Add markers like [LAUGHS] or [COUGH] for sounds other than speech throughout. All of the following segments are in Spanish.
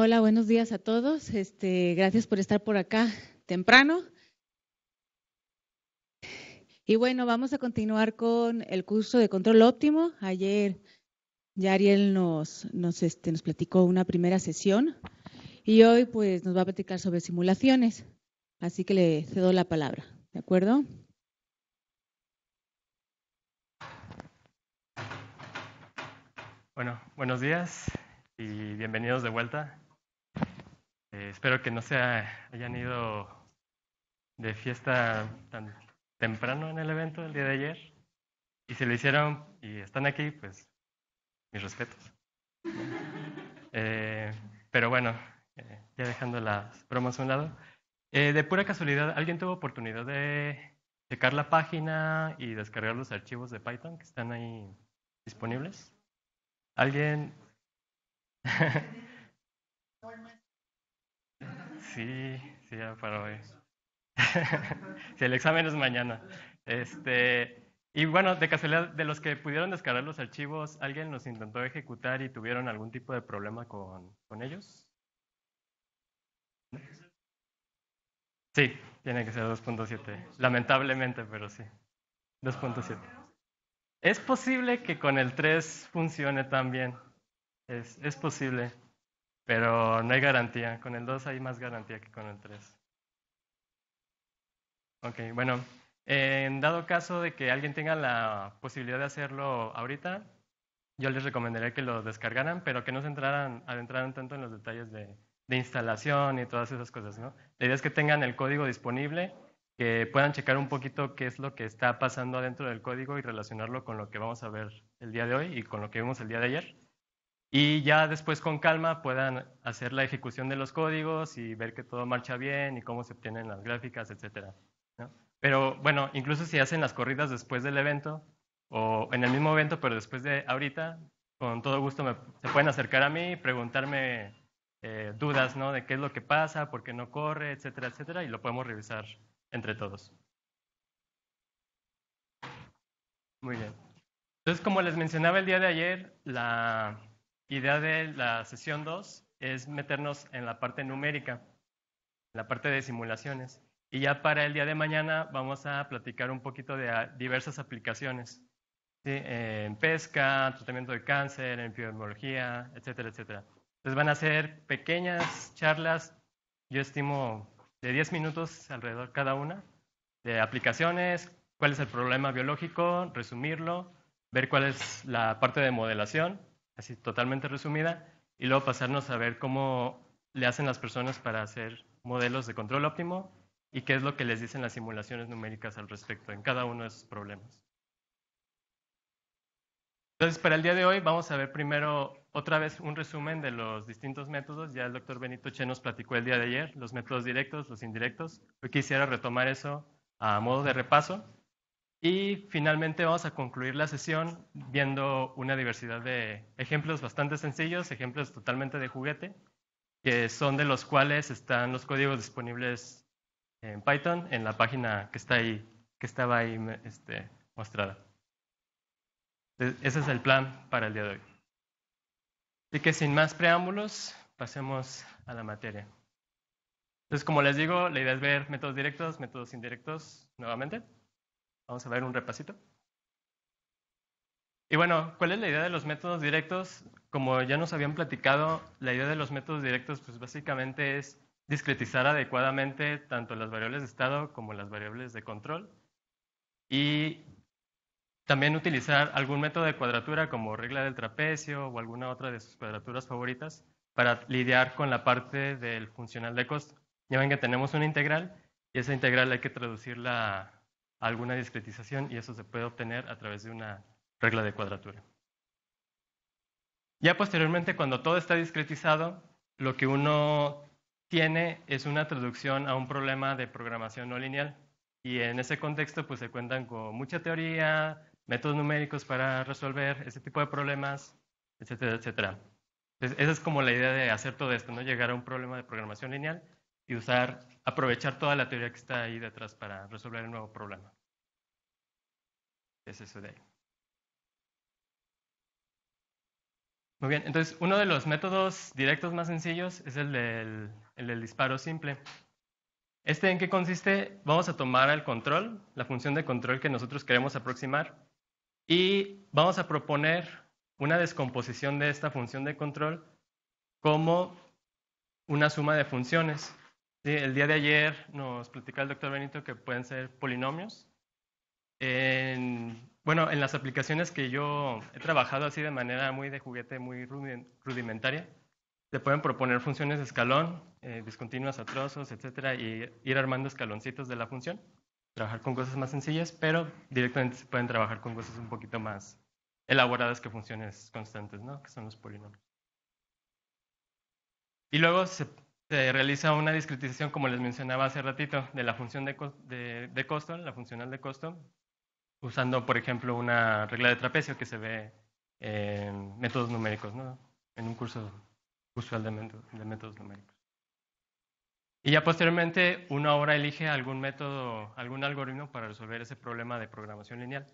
Hola, buenos días a todos. Este, gracias por estar por acá temprano. Y bueno, vamos a continuar con el curso de control óptimo. Ayer ya Ariel nos, nos, este, nos platicó una primera sesión y hoy pues nos va a platicar sobre simulaciones. Así que le cedo la palabra, ¿de acuerdo? Bueno, buenos días y bienvenidos de vuelta. Eh, espero que no se hayan ido de fiesta tan temprano en el evento del día de ayer. Y si lo hicieron y están aquí, pues mis respetos. Eh, pero bueno, eh, ya dejando las bromas a un lado. de pura casualidad, ¿alguien tuvo oportunidad de checar la página y descargar los archivos de Python que están ahí disponibles? ¿Alguien? [LAUGHS] Sí, sí, ya para hoy. Si [LAUGHS] el examen es mañana. Este, y bueno, de casualidad, de los que pudieron descargar los archivos, ¿alguien los intentó ejecutar y tuvieron algún tipo de problema con, ellos? Sí, tiene que ser 2.7. Lamentablemente, pero sí. 2.7. Es posible que con el 3 funcione también. Es, es posible. Pero no hay garantía. Con el 2 hay más garantía que con el 3. Ok, bueno. En dado caso de que alguien tenga la posibilidad de hacerlo ahorita, yo les recomendaría que lo descargaran, pero que no se entraran, adentraran tanto en los detalles de, instalación y todas esas cosas, La idea es que tengan el código disponible, que puedan checar un poquito qué es lo que está pasando adentro del código y relacionarlo con lo que vamos a ver el día de hoy y con lo que vimos el día de ayer y ya después con calma puedan hacer la ejecución de los códigos y ver que todo marcha bien y cómo se obtienen las gráficas, etc. Pero bueno, incluso si hacen las corridas después del evento o en el mismo evento pero después de ahorita, con todo gusto se pueden acercar a mí y preguntarme eh, dudas ¿no? de qué es lo que pasa, por qué no corre, etcétera, etcétera, y lo podemos revisar entre todos. Muy bien. Entonces, como les mencionaba el día de ayer, la, idea de la sesión 2 es meternos en la parte numérica, en la parte de simulaciones. Y ya para el día de mañana vamos a platicar un poquito de ah, diversas aplicaciones. Eh, en pesca, tratamiento de cáncer, en epidemiología, etcétera, etcétera. Entonces van a ser pequeñas charlas, yo estimo de 10 minutos alrededor cada una, de aplicaciones, cuál es el problema biológico, resumirlo, ver cuál es la parte de modelación así totalmente resumida, y luego pasarnos a ver cómo le hacen las personas para hacer modelos de control óptimo y qué es lo que les dicen las simulaciones numéricas al respecto en cada uno de esos problemas. Entonces, para el día de hoy vamos a ver primero otra vez un resumen de los distintos métodos. Ya el doctor Benito Che nos platicó el día de ayer, los métodos directos, los indirectos. Hoy quisiera retomar eso a modo de repaso y finalmente vamos a concluir la sesión viendo una diversidad de ejemplos bastante sencillos, ejemplos totalmente de juguete, que son de los cuales están los códigos disponibles en Python en la página que está ahí, que estaba ahí este, mostrada. E, ese es el plan para el día de hoy. Así que sin más preámbulos, pasemos a la materia. Entonces, como les digo, la idea es ver métodos directos, métodos indirectos nuevamente. Vamos a ver un repasito. Y bueno, ¿cuál es la idea de los métodos directos? Como ya nos habían platicado, la idea de los métodos directos pues básicamente es discretizar adecuadamente tanto las variables de estado como las variables de control y también utilizar algún método de cuadratura como regla del trapecio o alguna otra de sus cuadraturas favoritas para lidiar con la parte del funcional de costo. Ya ven que tenemos una integral y esa integral hay que traducirla alguna discretización y eso se puede obtener a través de una regla de cuadratura. Ya posteriormente, cuando todo está discretizado, lo que uno tiene es una traducción a un problema de programación no lineal. Y en ese contexto, pues se cuentan con mucha teoría, métodos numéricos para resolver ese tipo de problemas, etcétera, etcétera. esa es como la idea de hacer todo esto, ¿no? Llegar a un problema de programación lineal y usar, aprovechar toda la teoría que está ahí detrás para resolver el nuevo problema. Es eso de ahí. Muy bien, entonces uno de los métodos directos más sencillos es el del, disparo simple. ¿Este en qué consiste? Vamos a tomar el control, la función de control que nosotros queremos aproximar, y vamos a proponer una descomposición de esta función de control como una suma de funciones el día de ayer nos platicaba el doctor Benito que pueden ser polinomios. En, bueno, en las aplicaciones que yo he trabajado así de manera muy de juguete, muy rudimentaria, se pueden proponer funciones de escalón, eh, discontinuas a trozos, etcétera, y ir armando escaloncitos de la función. Trabajar con cosas más sencillas, pero directamente se pueden trabajar con cosas un poquito más elaboradas que funciones constantes, ¿no? Que son los polinomios. Y luego se se realiza una discretización, como les mencionaba hace ratito, de la función de, de, costo, la funcional de costo, usando, por ejemplo, una regla de trapecio que se ve en métodos numéricos, ¿no? en un curso usual de, de métodos numéricos. Y ya posteriormente uno ahora elige algún método, algún algoritmo para resolver ese problema de programación lineal.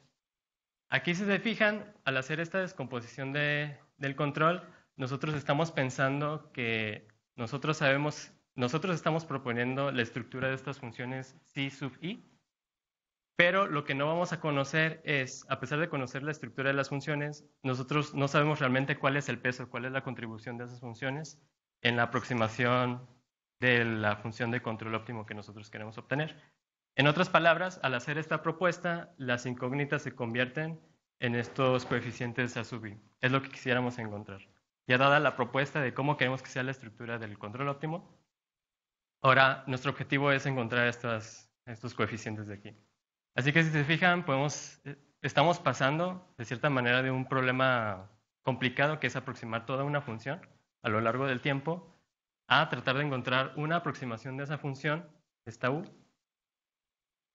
Aquí si se fijan, al hacer esta descomposición de, del control, nosotros estamos pensando que nosotros sabemos, nosotros estamos proponiendo la estructura de estas funciones C sub i, pero lo que no vamos a conocer es, a pesar de conocer la estructura de las funciones, nosotros no sabemos realmente cuál es el peso, cuál es la contribución de esas funciones en la aproximación de la función de control óptimo que nosotros queremos obtener. En otras palabras, al hacer esta propuesta, las incógnitas se convierten en estos coeficientes a sub i. Es lo que quisiéramos encontrar. Ya dada la propuesta de cómo queremos que sea la estructura del control óptimo, ahora nuestro objetivo es encontrar estos coeficientes de aquí. Así que si se fijan, eh, estamos pasando de cierta manera de un problema complicado que es aproximar toda una función a lo largo del tiempo a tratar de encontrar una aproximación de esa función, esta u,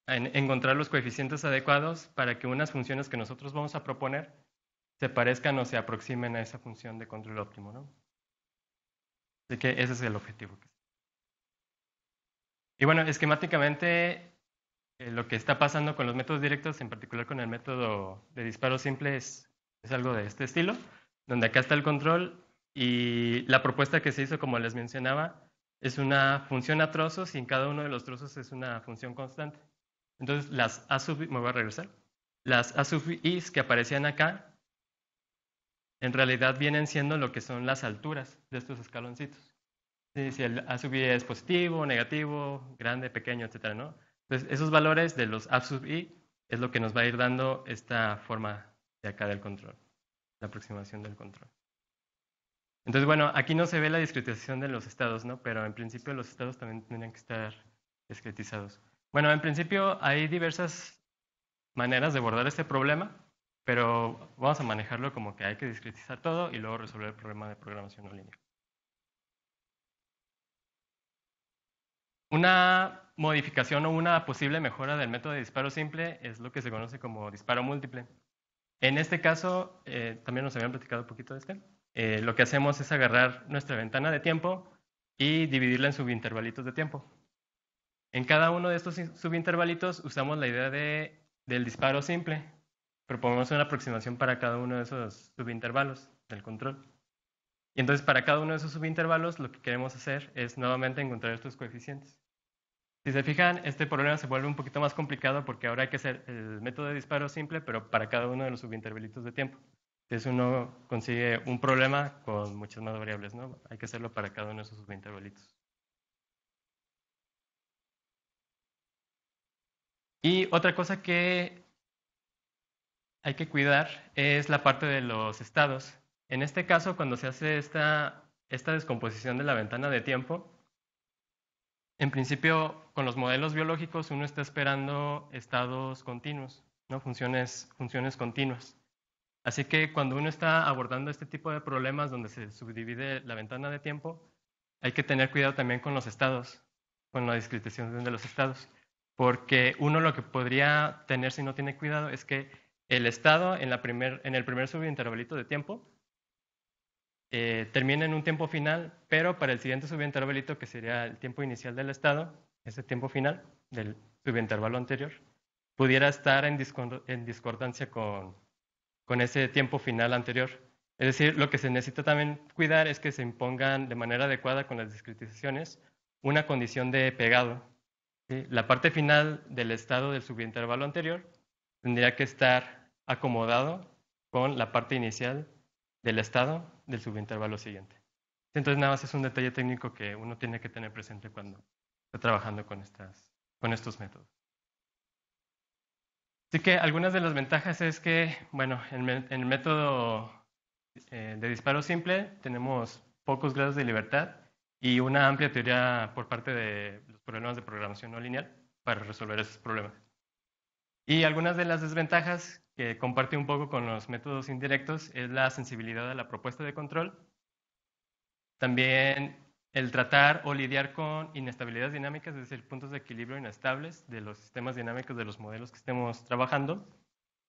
encontrar los coeficientes adecuados para que unas funciones que nosotros vamos a proponer se parezcan o se aproximen a esa función de control óptimo. ¿no? Así que ese es el objetivo. Y bueno, esquemáticamente eh, lo que está pasando con los métodos directos, en particular con el método de disparo simple, es, algo de este estilo, donde acá está el control y la propuesta que se hizo, como les mencionaba, es una función a trozos y en cada uno de los trozos es una función constante. Entonces, las A sub, me voy a regresar, las A sub i's que aparecían acá en realidad vienen siendo lo que son las alturas de estos escaloncitos. si el A sub i es positivo, negativo, grande, pequeño, etc. ¿no? Entonces, esos valores de los A sub i es lo que nos va a ir dando esta forma de acá del control, la aproximación del control. Entonces, bueno, aquí no se ve la discretización de los estados, ¿no? Pero en principio los estados también tienen que estar discretizados. Bueno, en principio hay diversas maneras de abordar este problema pero vamos a manejarlo como que hay que discretizar todo y luego resolver el problema de programación en línea. Una modificación o una posible mejora del método de disparo simple es lo que se conoce como disparo múltiple. En este caso, eh, también nos habían platicado un poquito de este, eh, lo que hacemos es agarrar nuestra ventana de tiempo y dividirla en subintervalitos de tiempo. En cada uno de estos subintervalitos usamos la idea del disparo simple, proponemos una aproximación para cada uno de esos subintervalos del control. Y entonces para cada uno de esos subintervalos lo que queremos hacer es nuevamente encontrar estos coeficientes. Si se fijan, este problema se vuelve un poquito más complicado porque ahora hay que hacer el método de disparo simple, pero para cada uno de los subintervalitos de tiempo. Entonces uno consigue un problema con muchas más variables, ¿no? Hay que hacerlo para cada uno de esos subintervalitos. Y otra cosa que hay que cuidar es la parte de los estados. En este caso, cuando se hace esta, esta descomposición de la ventana de tiempo, en principio, con los modelos biológicos uno está esperando estados continuos, ¿no? funciones, funciones continuas. Así que cuando uno está abordando este tipo de problemas donde se subdivide la ventana de tiempo, hay que tener cuidado también con los estados, con la discretización de los estados, porque uno lo que podría tener si no tiene cuidado es que el estado en, el primer subintervalito de tiempo eh, termina en un tiempo final, pero para el siguiente subintervalito, que sería el tiempo inicial del estado, ese tiempo final del subintervalo anterior, pudiera estar en, discordancia con, ese tiempo final anterior. Es decir, lo que se necesita también cuidar es que se impongan de manera adecuada con las discretizaciones una condición de pegado. La parte final del estado del subintervalo anterior tendría que estar acomodado con la parte inicial del estado del subintervalo siguiente. Entonces nada más es un detalle técnico que uno tiene que tener presente cuando está trabajando con, estas, con estos métodos. Así que algunas de las ventajas es que, bueno, en, el método eh, de disparo simple tenemos pocos grados de libertad y una amplia teoría por parte de los problemas de programación no lineal para resolver esos problemas. Y algunas de las desventajas que comparte un poco con los métodos indirectos es la sensibilidad a la propuesta de control. También el tratar o lidiar con inestabilidades dinámicas, es decir, puntos de equilibrio inestables de los sistemas dinámicos de los modelos que estemos trabajando,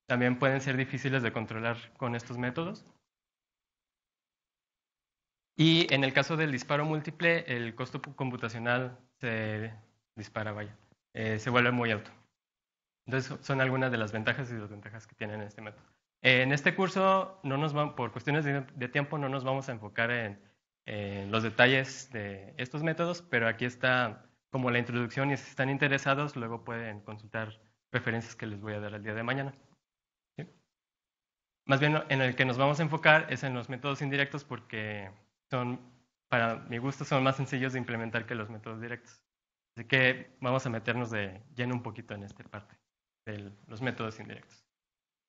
también pueden ser difíciles de controlar con estos métodos. Y en el caso del disparo múltiple, el costo computacional se dispara, vaya, eh, se vuelve muy alto. Entonces, son algunas de las ventajas y desventajas que tienen este método. Eh, en este curso, por cuestiones de, tiempo, no nos vamos a enfocar en, los detalles de estos métodos, pero aquí está como la introducción y si están interesados, luego pueden consultar referencias que les voy a dar el día de mañana. Más bien, en el que nos vamos a enfocar es en los métodos indirectos porque son, para mi gusto, son más sencillos de implementar que los métodos directos. Así que vamos a meternos de lleno un poquito en esta parte de los métodos indirectos.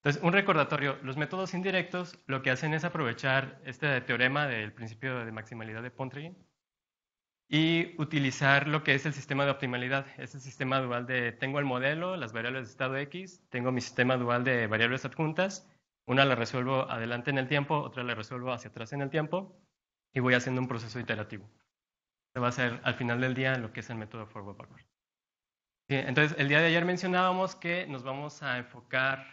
Entonces, un recordatorio, los métodos indirectos lo que hacen es aprovechar este teorema del principio de maximalidad de Pontryagin y utilizar lo que es el sistema de optimalidad. Es el sistema dual de tengo el modelo, las variables de estado X, tengo mi sistema dual de variables adjuntas, una la resuelvo adelante en el tiempo, otra la resuelvo hacia atrás en el tiempo y voy haciendo un proceso iterativo. Se va a hacer al final del día lo que es el método forward-backward entonces, el día de ayer mencionábamos que nos vamos a enfocar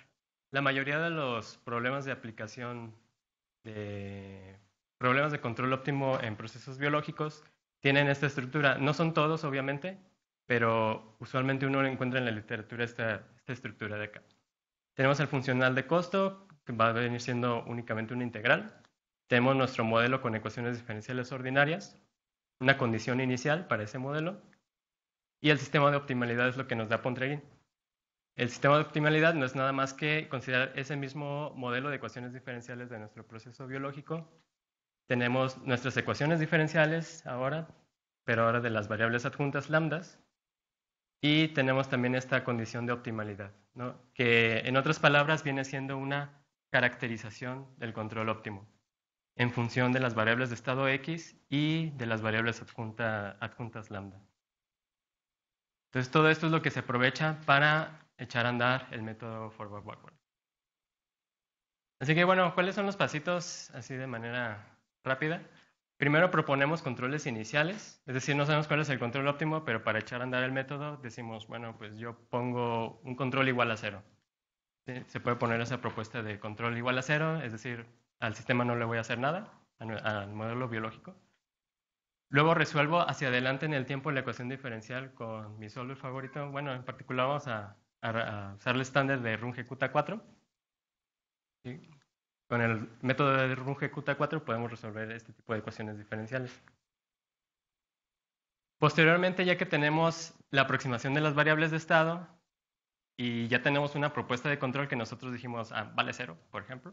la mayoría de los problemas de aplicación de problemas de control óptimo en procesos biológicos tienen esta estructura. No son todos, obviamente, pero usualmente uno encuentra en la literatura esta, esta estructura de acá. Tenemos el funcional de costo, que va a venir siendo únicamente una integral. Tenemos nuestro modelo con ecuaciones diferenciales ordinarias, una condición inicial para ese modelo, y el sistema de optimalidad es lo que nos da Pontryagin. El sistema de optimalidad no es nada más que considerar ese mismo modelo de ecuaciones diferenciales de nuestro proceso biológico. Tenemos nuestras ecuaciones diferenciales ahora, pero ahora de las variables adjuntas lambdas. Y tenemos también esta condición de optimalidad, que en otras palabras viene siendo una caracterización del control óptimo en función de las variables de estado X y de las variables adjuntas lambda. Entonces, todo esto es lo que se aprovecha para echar a andar el método forward backward. Así que, bueno, ¿cuáles son los pasitos así de manera rápida? Primero proponemos controles iniciales, es decir, no sabemos cuál es el control óptimo, pero para echar a andar el método decimos, bueno, pues yo pongo un control igual a cero. Se puede poner esa propuesta de control igual a cero, es decir, al sistema no le voy a hacer nada, al modelo biológico. Luego resuelvo hacia adelante en el tiempo la ecuación diferencial con mi solver favorito. Bueno, en particular vamos a, usar el estándar de Runge-Kutta 4 Con el método de Runge-Kutta 4 podemos resolver este tipo de ecuaciones diferenciales. Posteriormente, ya que tenemos la aproximación de las variables de estado y ya tenemos una propuesta de control que nosotros dijimos ah, vale cero, por ejemplo,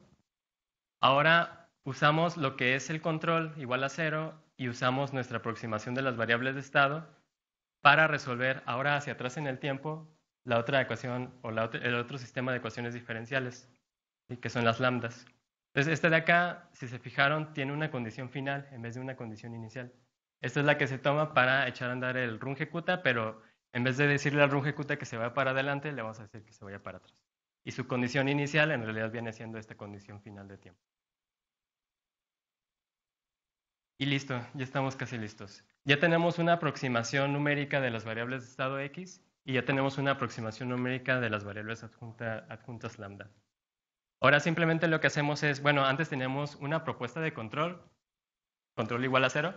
ahora usamos lo que es el control igual a cero y usamos nuestra aproximación de las variables de estado para resolver ahora hacia atrás en el tiempo la otra ecuación o el otro sistema de ecuaciones diferenciales, y que son las lambdas. Entonces, esta de acá, si se fijaron, tiene una condición final en vez de una condición inicial. Esta es la que se toma para echar a andar el Runge-Kutta, pero en vez de decirle al Runge-Kutta que se vaya para adelante, le vamos a decir que se vaya para atrás. Y su condición inicial en realidad viene siendo esta condición final de tiempo. Y listo, ya estamos casi listos. Ya tenemos una aproximación numérica de las variables de estado X y ya tenemos una aproximación numérica de las variables adjuntas lambda. Ahora simplemente lo que hacemos es, bueno, antes teníamos una propuesta de control, control igual a cero,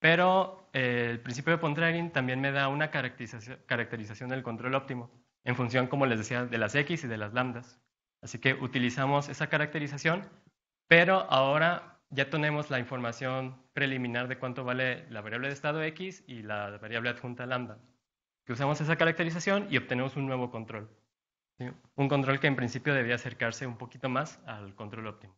pero eh, el principio de Pontryagin también me da una caracterización, caracterización del control óptimo, en función, como les decía, de las X y de las lambdas. Así que utilizamos esa caracterización, pero ahora ya tenemos la información preliminar de cuánto vale la variable de estado X y la variable adjunta lambda. usamos esa caracterización y obtenemos un nuevo control. Un control que en principio debería acercarse un poquito más al control óptimo.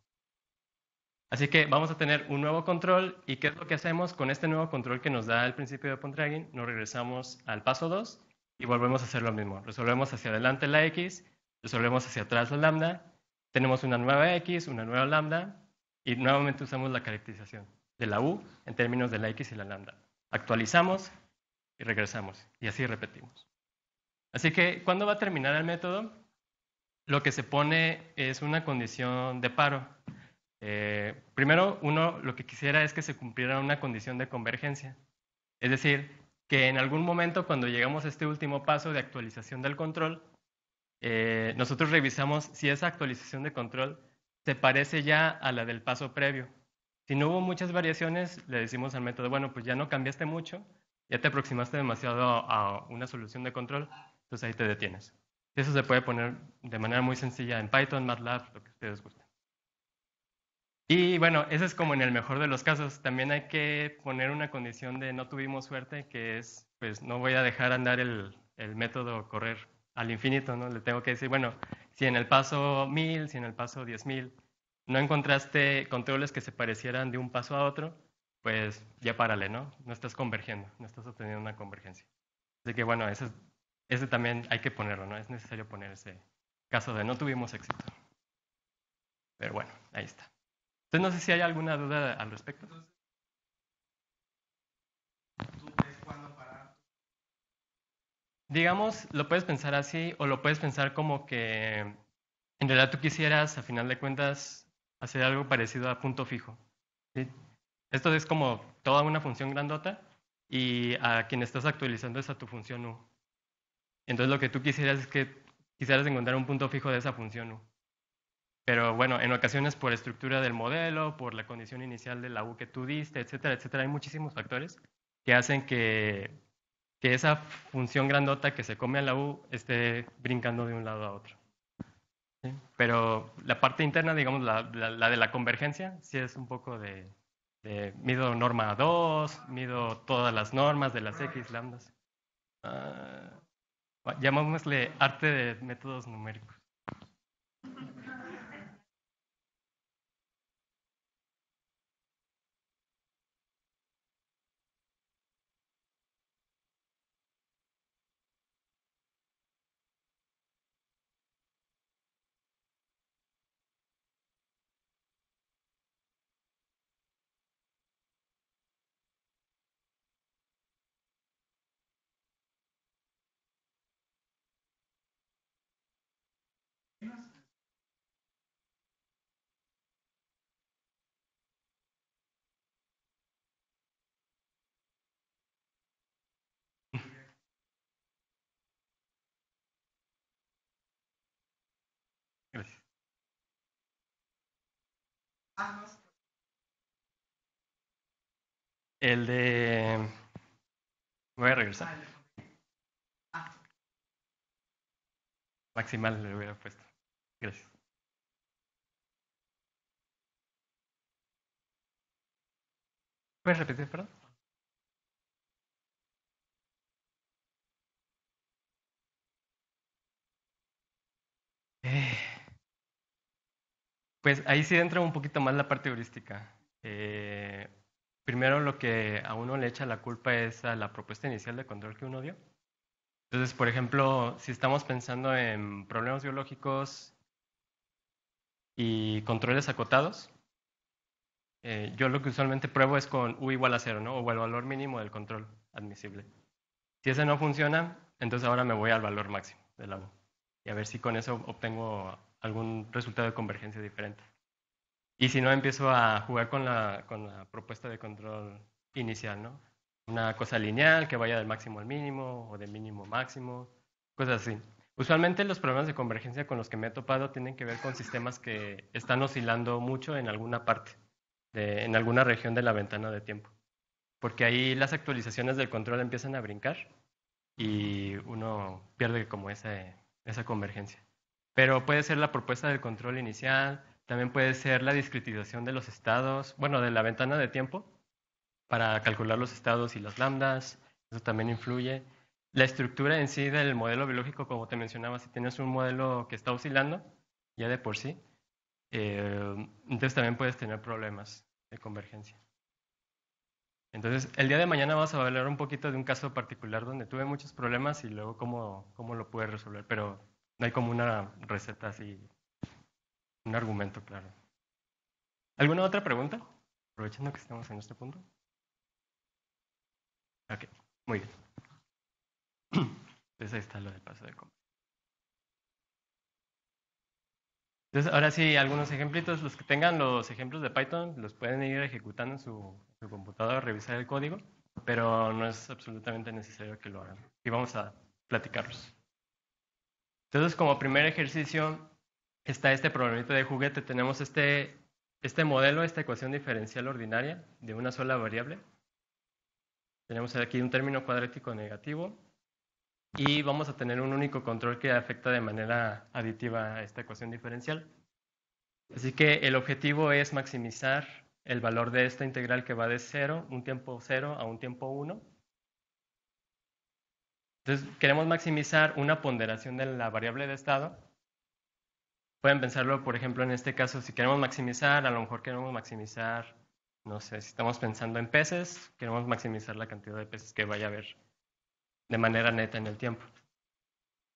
Así que vamos a tener un nuevo control y ¿qué es lo que hacemos con este nuevo control que nos da el principio de Pontryagin? Nos regresamos al paso 2 y volvemos a hacer lo mismo. Resolvemos hacia adelante la X, resolvemos hacia atrás la lambda, tenemos una nueva X, una nueva lambda y nuevamente usamos la caracterización de la U en términos de la X y la lambda. Actualizamos y regresamos. Y así repetimos. Así que, cuando va a terminar el método? Lo que se pone es una condición de paro. Eh, primero, uno lo que quisiera es que se cumpliera una condición de convergencia. Es decir, que en algún momento cuando llegamos a este último paso de actualización del control, eh, nosotros revisamos si esa actualización de control se parece ya a la del paso previo. Si no hubo muchas variaciones, le decimos al método, bueno, pues ya no cambiaste mucho, ya te aproximaste demasiado a una solución de control, entonces ahí te detienes. Eso se puede poner de manera muy sencilla en Python, MATLAB, lo que ustedes gusten. Y bueno, eso es como en el mejor de los casos. También hay que poner una condición de no tuvimos suerte, que es, pues no voy a dejar andar el, el método correr al infinito, ¿no? Le tengo que decir, bueno, si en el paso 1000, si en el paso 10000 no encontraste controles que se parecieran de un paso a otro, pues ya párale, ¿no? No estás convergiendo, no estás obteniendo una convergencia. Así que bueno, ese también hay que ponerlo, ¿no? Es necesario poner ese caso de no tuvimos éxito. Pero bueno, ahí está. Entonces no sé si hay alguna duda al respecto digamos, lo puedes pensar así o lo puedes pensar como que en realidad tú quisieras, a final de cuentas, hacer algo parecido a punto fijo. Esto es como toda una función grandota y a quien estás actualizando es a tu función U. Entonces lo que tú quisieras es que quisieras encontrar un punto fijo de esa función U. Pero bueno, en ocasiones por estructura del modelo, por la condición inicial de la U que tú diste, etcétera, etcétera, hay muchísimos factores que hacen que que esa función grandota que se come a la U esté brincando de un lado a otro. Pero la parte interna, digamos, la, de la convergencia, sí es un poco de, mido norma 2, mido todas las normas de las X lambdas. Ah, llamámosle arte de métodos numéricos. El de... Voy a regresar. Maximal le hubiera puesto. Gracias. ¿Puedes repetir, perdón? Eh. Pues ahí sí entra un poquito más la parte heurística. Eh, primero lo que a uno le echa la culpa es a la propuesta inicial de control que uno dio. Entonces, por ejemplo, si estamos pensando en problemas biológicos y controles acotados, eh, yo lo que usualmente pruebo es con U igual a cero, ¿no? O el valor mínimo del control admisible. Si ese no funciona, entonces ahora me voy al valor máximo del la U. Y a ver si con eso obtengo algún resultado de convergencia diferente. Y si no, empiezo a jugar con la, con la propuesta de control inicial, ¿no? Una cosa lineal que vaya del máximo al mínimo o del mínimo al máximo, cosas así. Usualmente los problemas de convergencia con los que me he topado tienen que ver con sistemas que están oscilando mucho en alguna parte, de, en alguna región de la ventana de tiempo. Porque ahí las actualizaciones del control empiezan a brincar y uno pierde como esa, esa convergencia. Pero puede ser la propuesta del control inicial, también puede ser la discretización de los estados, bueno, de la ventana de tiempo para calcular los estados y las lambdas, eso también influye. La estructura en sí del modelo biológico, como te mencionaba, si tienes un modelo que está oscilando, ya de por sí, eh, entonces también puedes tener problemas de convergencia. Entonces, el día de mañana vamos a hablar un poquito de un caso particular donde tuve muchos problemas y luego cómo, cómo lo pude resolver, pero no hay como una receta así, un argumento claro. ¿Alguna otra pregunta? Aprovechando que estamos en este punto. Ok, muy bien. [CLEARS THROAT] Entonces ahí está lo del paso de coma. Entonces, ahora sí, algunos ejemplitos. Los que tengan los ejemplos de Python los pueden ir ejecutando en su, su computadora, revisar el código, pero no es absolutamente necesario que lo hagan. Y vamos a platicarlos. Entonces, como primer ejercicio, está este problemita de juguete. Tenemos este, este modelo, esta ecuación diferencial ordinaria de una sola variable. Tenemos aquí un término cuadrático negativo y vamos a tener un único control que afecta de manera aditiva a esta ecuación diferencial. Así que el objetivo es maximizar el valor de esta integral que va de 0, un tiempo 0 a un tiempo 1, entonces, queremos maximizar una ponderación de la variable de estado. Pueden pensarlo, por ejemplo, en este caso, si queremos maximizar, a lo mejor queremos maximizar, no sé, si estamos pensando en peces, queremos maximizar la cantidad de peces que vaya a haber de manera neta en el tiempo.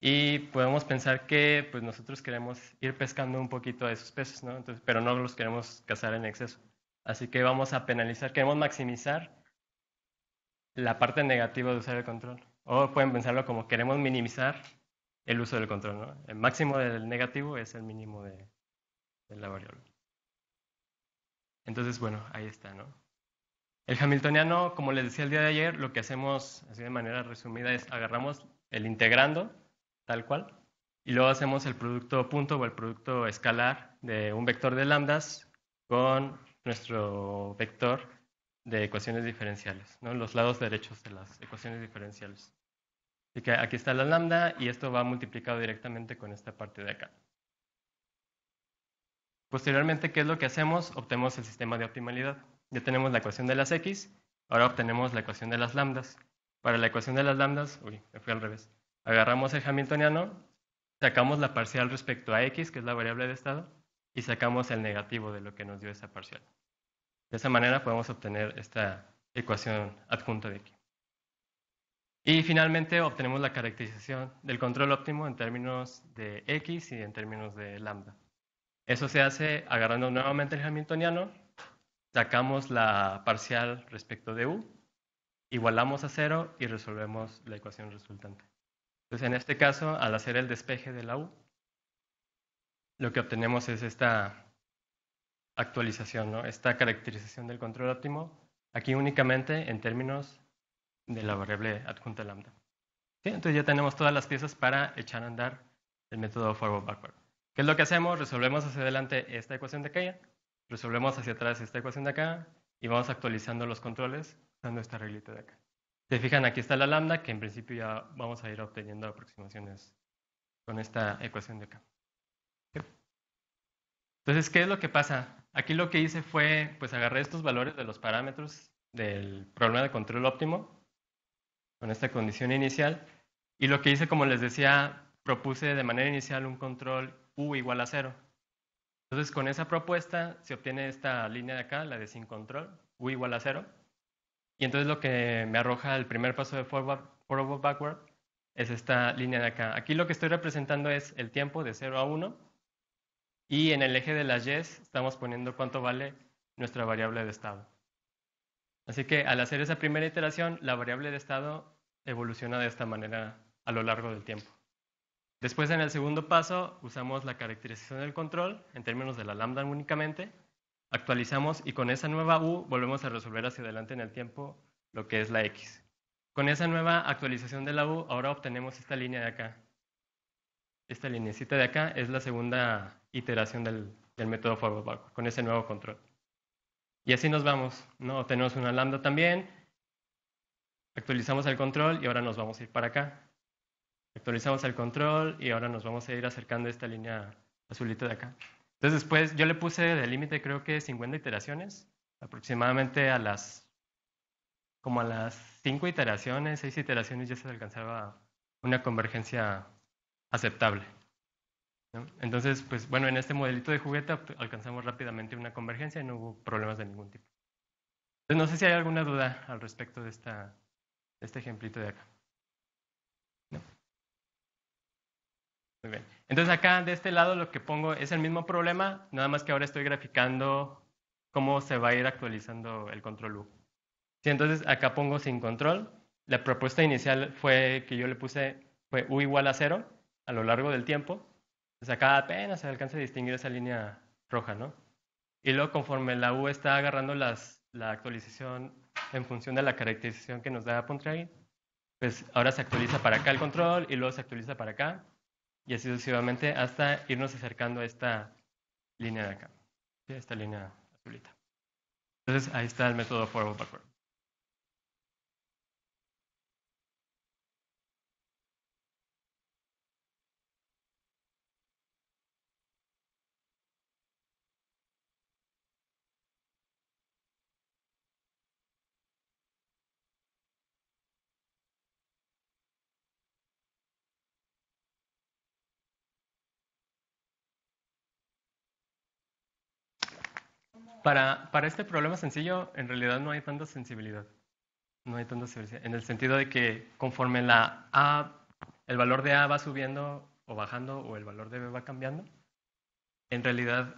Y podemos pensar que pues nosotros queremos ir pescando un poquito de esos peces, pero no los queremos cazar en exceso. Así que vamos a penalizar, queremos maximizar la parte negativa de usar el control. O pueden pensarlo como queremos minimizar el uso del control. ¿no? El máximo del negativo es el mínimo de, la variable. Entonces, bueno, ahí está. ¿no? El hamiltoniano, como les decía el día de ayer, lo que hacemos así de manera resumida es agarramos el integrando, tal cual, y luego hacemos el producto punto o el producto escalar de un vector de lambdas con nuestro vector de ecuaciones diferenciales, los lados derechos de las ecuaciones diferenciales. Así que aquí está la lambda y esto va multiplicado directamente con esta parte de acá. Posteriormente, ¿qué es lo que hacemos? Obtenemos el sistema de optimalidad. Ya tenemos la ecuación de las x, ahora obtenemos la ecuación de las lambdas. Para la ecuación de las lambdas, uy, me fui al revés. Agarramos el hamiltoniano, sacamos la parcial respecto a x, que es la variable de estado, y sacamos el negativo de lo que nos dio esa parcial. De esa manera podemos obtener esta ecuación adjunta de aquí. Y finalmente obtenemos la caracterización del control óptimo en términos de X y en términos de lambda. Eso se hace agarrando nuevamente el hamiltoniano, sacamos la parcial respecto de U, igualamos a cero y resolvemos la ecuación resultante. Entonces, en este caso, al hacer el despeje de la U, lo que obtenemos es esta actualización, ¿no? esta caracterización del control óptimo, aquí únicamente en términos de la variable adjunta lambda. ¿Sí? Entonces ya tenemos todas las piezas para echar a andar el método forward-backward. ¿Qué es lo que hacemos? Resolvemos hacia adelante esta ecuación de acá, resolvemos hacia atrás esta ecuación de acá y vamos actualizando los controles usando esta reglita de acá. Se fijan, aquí está la lambda, que en principio ya vamos a ir obteniendo aproximaciones con esta ecuación de acá. Entonces, ¿qué es lo que pasa? Aquí lo que hice fue, pues agarré estos valores de los parámetros del problema de control óptimo con esta condición inicial y lo que hice, como les decía, propuse de manera inicial un control U igual a cero. Entonces, con esa propuesta se obtiene esta línea de acá, la de sin control, U igual a cero. Y entonces lo que me arroja el primer paso de forward, forward backward es esta línea de acá. Aquí lo que estoy representando es el tiempo de 0 a 1 y en el eje de las yes estamos poniendo cuánto vale nuestra variable de estado. Así que al hacer esa primera iteración, la variable de estado evoluciona de esta manera a lo largo del tiempo. Después, en el segundo paso, usamos la caracterización del control en términos de la lambda únicamente, actualizamos y con esa nueva u volvemos a resolver hacia adelante en el tiempo lo que es la x. Con esa nueva actualización de la u, ahora obtenemos esta línea de acá, esta linecita de acá es la segunda iteración del, del método forward con ese nuevo control. Y así nos vamos, ¿no? Tenemos una lambda también, actualizamos el control y ahora nos vamos a ir para acá. Actualizamos el control y ahora nos vamos a ir acercando a esta línea azulita de acá. Entonces después yo le puse de límite creo que 50 iteraciones, aproximadamente a las como a las 5 iteraciones, 6 iteraciones ya se alcanzaba una convergencia aceptable. Entonces, pues bueno, en este modelito de juguete alcanzamos rápidamente una convergencia y no hubo problemas de ningún tipo. Entonces, no sé si hay alguna duda al respecto de, esta, este ejemplito de acá. Muy bien. Entonces acá de este lado lo que pongo es el mismo problema, nada más que ahora estoy graficando cómo se va a ir actualizando el control U. entonces acá pongo sin control. La propuesta inicial fue que yo le puse fue U igual a cero a lo largo del tiempo, se pues acá apenas se alcanza a distinguir esa línea roja, ¿no? Y luego conforme la U está agarrando la actualización en función de la caracterización que nos da Pontryagin, pues ahora se actualiza para acá el control y luego se actualiza para acá y así sucesivamente hasta irnos acercando a esta línea de acá, esta línea azulita. Entonces ahí está el método forward backward. Para, este problema sencillo, en realidad no hay tanta sensibilidad. No hay tanta sensibilidad. En el sentido de que conforme la A, el valor de A va subiendo o bajando o el valor de B va cambiando, en realidad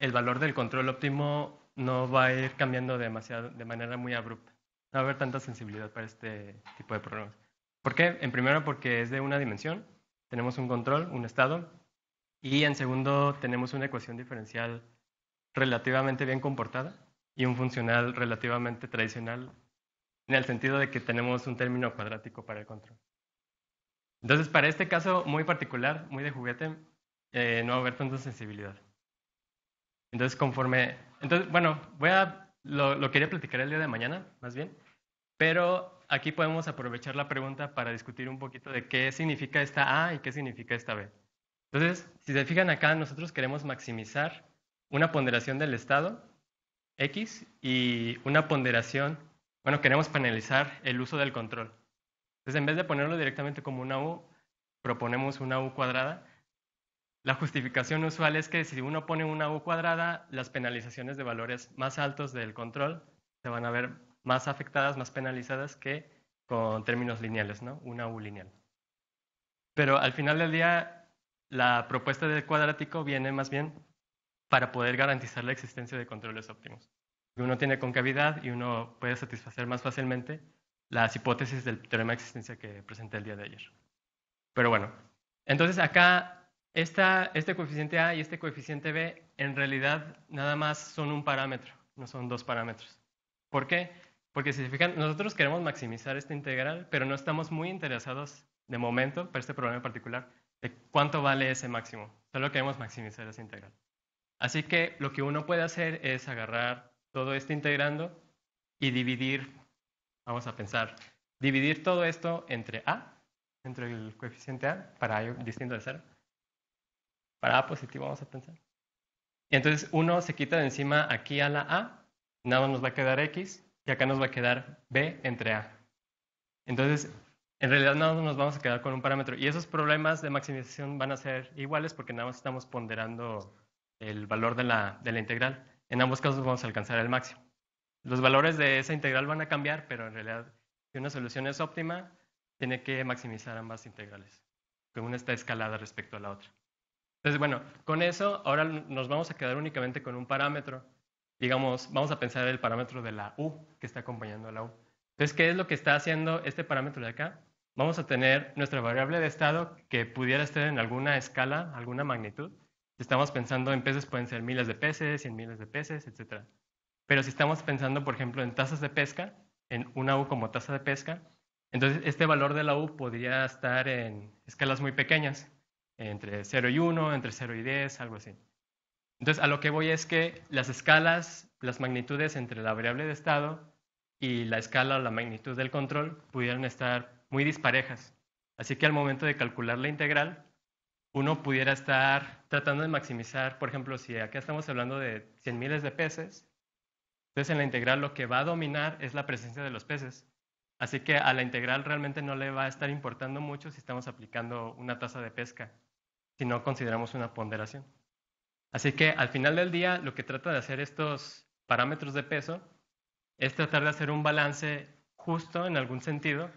el valor del control óptimo no va a ir cambiando demasiado, de manera muy abrupta. No va a haber tanta sensibilidad para este tipo de problemas. ¿Por qué? En primero porque es de una dimensión, tenemos un control, un estado, y en segundo tenemos una ecuación diferencial relativamente bien comportada y un funcional relativamente tradicional en el sentido de que tenemos un término cuadrático para el control. Entonces, para este caso muy particular, muy de juguete, eh, no va a haber tanta sensibilidad. Entonces, conforme... Entonces, bueno, voy a... Lo, lo quería platicar el día de mañana, más bien, pero aquí podemos aprovechar la pregunta para discutir un poquito de qué significa esta A y qué significa esta B. Entonces, si se fijan acá, nosotros queremos maximizar una ponderación del Estado, X, y una ponderación, bueno, queremos penalizar el uso del control. Entonces, en vez de ponerlo directamente como una U, proponemos una U cuadrada. La justificación usual es que si uno pone una U cuadrada, las penalizaciones de valores más altos del control se van a ver más afectadas, más penalizadas que con términos lineales, ¿no? Una U lineal. Pero al final del día, la propuesta del cuadrático viene más bien para poder garantizar la existencia de controles óptimos. Uno tiene concavidad y uno puede satisfacer más fácilmente las hipótesis del teorema de existencia que presenté el día de ayer. Pero bueno, entonces acá este coeficiente A y este coeficiente B en realidad nada más son un parámetro, no son dos parámetros. ¿Por qué? Porque si nosotros queremos maximizar esta integral, pero no estamos muy interesados de momento, para este problema en particular, de cuánto vale ese máximo. Solo queremos maximizar esa integral. Así que lo que uno puede hacer es agarrar todo esto integrando y dividir, vamos a pensar, dividir todo esto entre A, entre el coeficiente A, para A distinto de cero. Para A positivo vamos a pensar. Y entonces uno se quita de encima aquí a la A, nada más nos va a quedar X, y acá nos va a quedar B entre A. Entonces, en realidad nada más nos vamos a quedar con un parámetro. Y esos problemas de maximización van a ser iguales porque nada más estamos ponderando el valor de la, integral. En ambos casos vamos a alcanzar el máximo. Los valores de esa integral van a cambiar, pero en realidad si una solución es óptima, tiene que maximizar ambas integrales, que una está escalada respecto a la otra. Entonces, bueno, con eso ahora nos vamos a quedar únicamente con un parámetro. Digamos, vamos a pensar el parámetro de la U que está acompañando a la U. Entonces, ¿qué es lo que está haciendo este parámetro de acá? Vamos a tener nuestra variable de estado que pudiera estar en alguna escala, alguna magnitud, estamos pensando en peces, pueden ser miles de peces, cien miles de peces, etc. Pero si estamos pensando, por ejemplo, en tasas de pesca, en una U como tasa de pesca, entonces este valor de la U podría estar en escalas muy pequeñas, entre 0 y 1, entre 0 y 10, algo así. Entonces, a lo que voy es que las escalas, las magnitudes entre la variable de estado y la escala o la magnitud del control pudieran estar muy disparejas. Así que al momento de calcular la integral, uno pudiera estar tratando de maximizar, por ejemplo, si acá estamos hablando de 100 miles de peces, entonces en la integral lo que va a dominar es la presencia de los peces. Así que a la integral realmente no le va a estar importando mucho si estamos aplicando una tasa de pesca, si no consideramos una ponderación. Así que al final del día lo que trata de hacer estos parámetros de peso es tratar de hacer un balance justo en algún sentido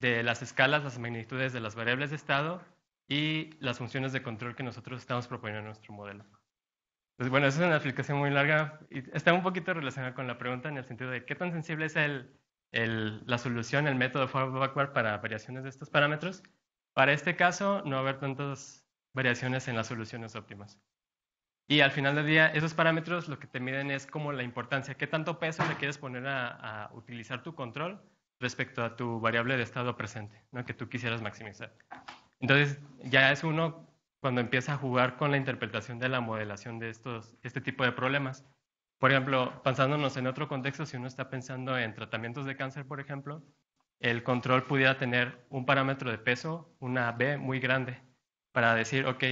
de las escalas, las magnitudes de las variables de estado y las funciones de control que nosotros estamos proponiendo en nuestro modelo. Entonces, pues bueno, esa es una explicación muy larga y está un poquito relacionada con la pregunta en el sentido de qué tan sensible es el, la solución, el método forward-backward para variaciones de estos parámetros. Para este caso, no va a haber tantas variaciones en las soluciones óptimas. Y al final del día, esos parámetros lo que te miden es como la importancia, qué tanto peso le quieres poner a, a utilizar tu control respecto a tu variable de estado presente, ¿no? que tú quisieras maximizar. Entonces, ya es uno cuando empieza a jugar con la interpretación de la modelación de estos, este tipo de problemas. Por ejemplo, pensándonos en otro contexto, si uno está pensando en tratamientos de cáncer, por ejemplo, el control pudiera tener un parámetro de peso, una B muy grande, para decir, ok,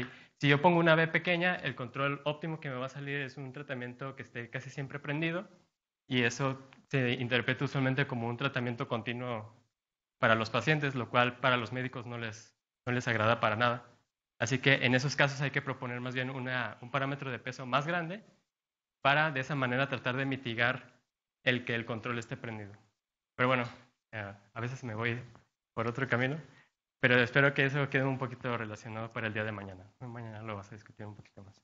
si yo pongo una B pequeña, el control óptimo que me va a salir es un tratamiento que esté casi siempre prendido, y eso se interpreta usualmente como un tratamiento continuo para los pacientes, lo cual para los médicos no les no les agrada para nada. Así que en esos casos hay que proponer más bien un parámetro de peso más grande para de esa manera tratar de mitigar el que el control esté prendido. Pero bueno, eh, a veces me voy por otro camino, pero espero que eso quede un poquito relacionado para el día de mañana. Mañana lo vas a discutir un poquito más.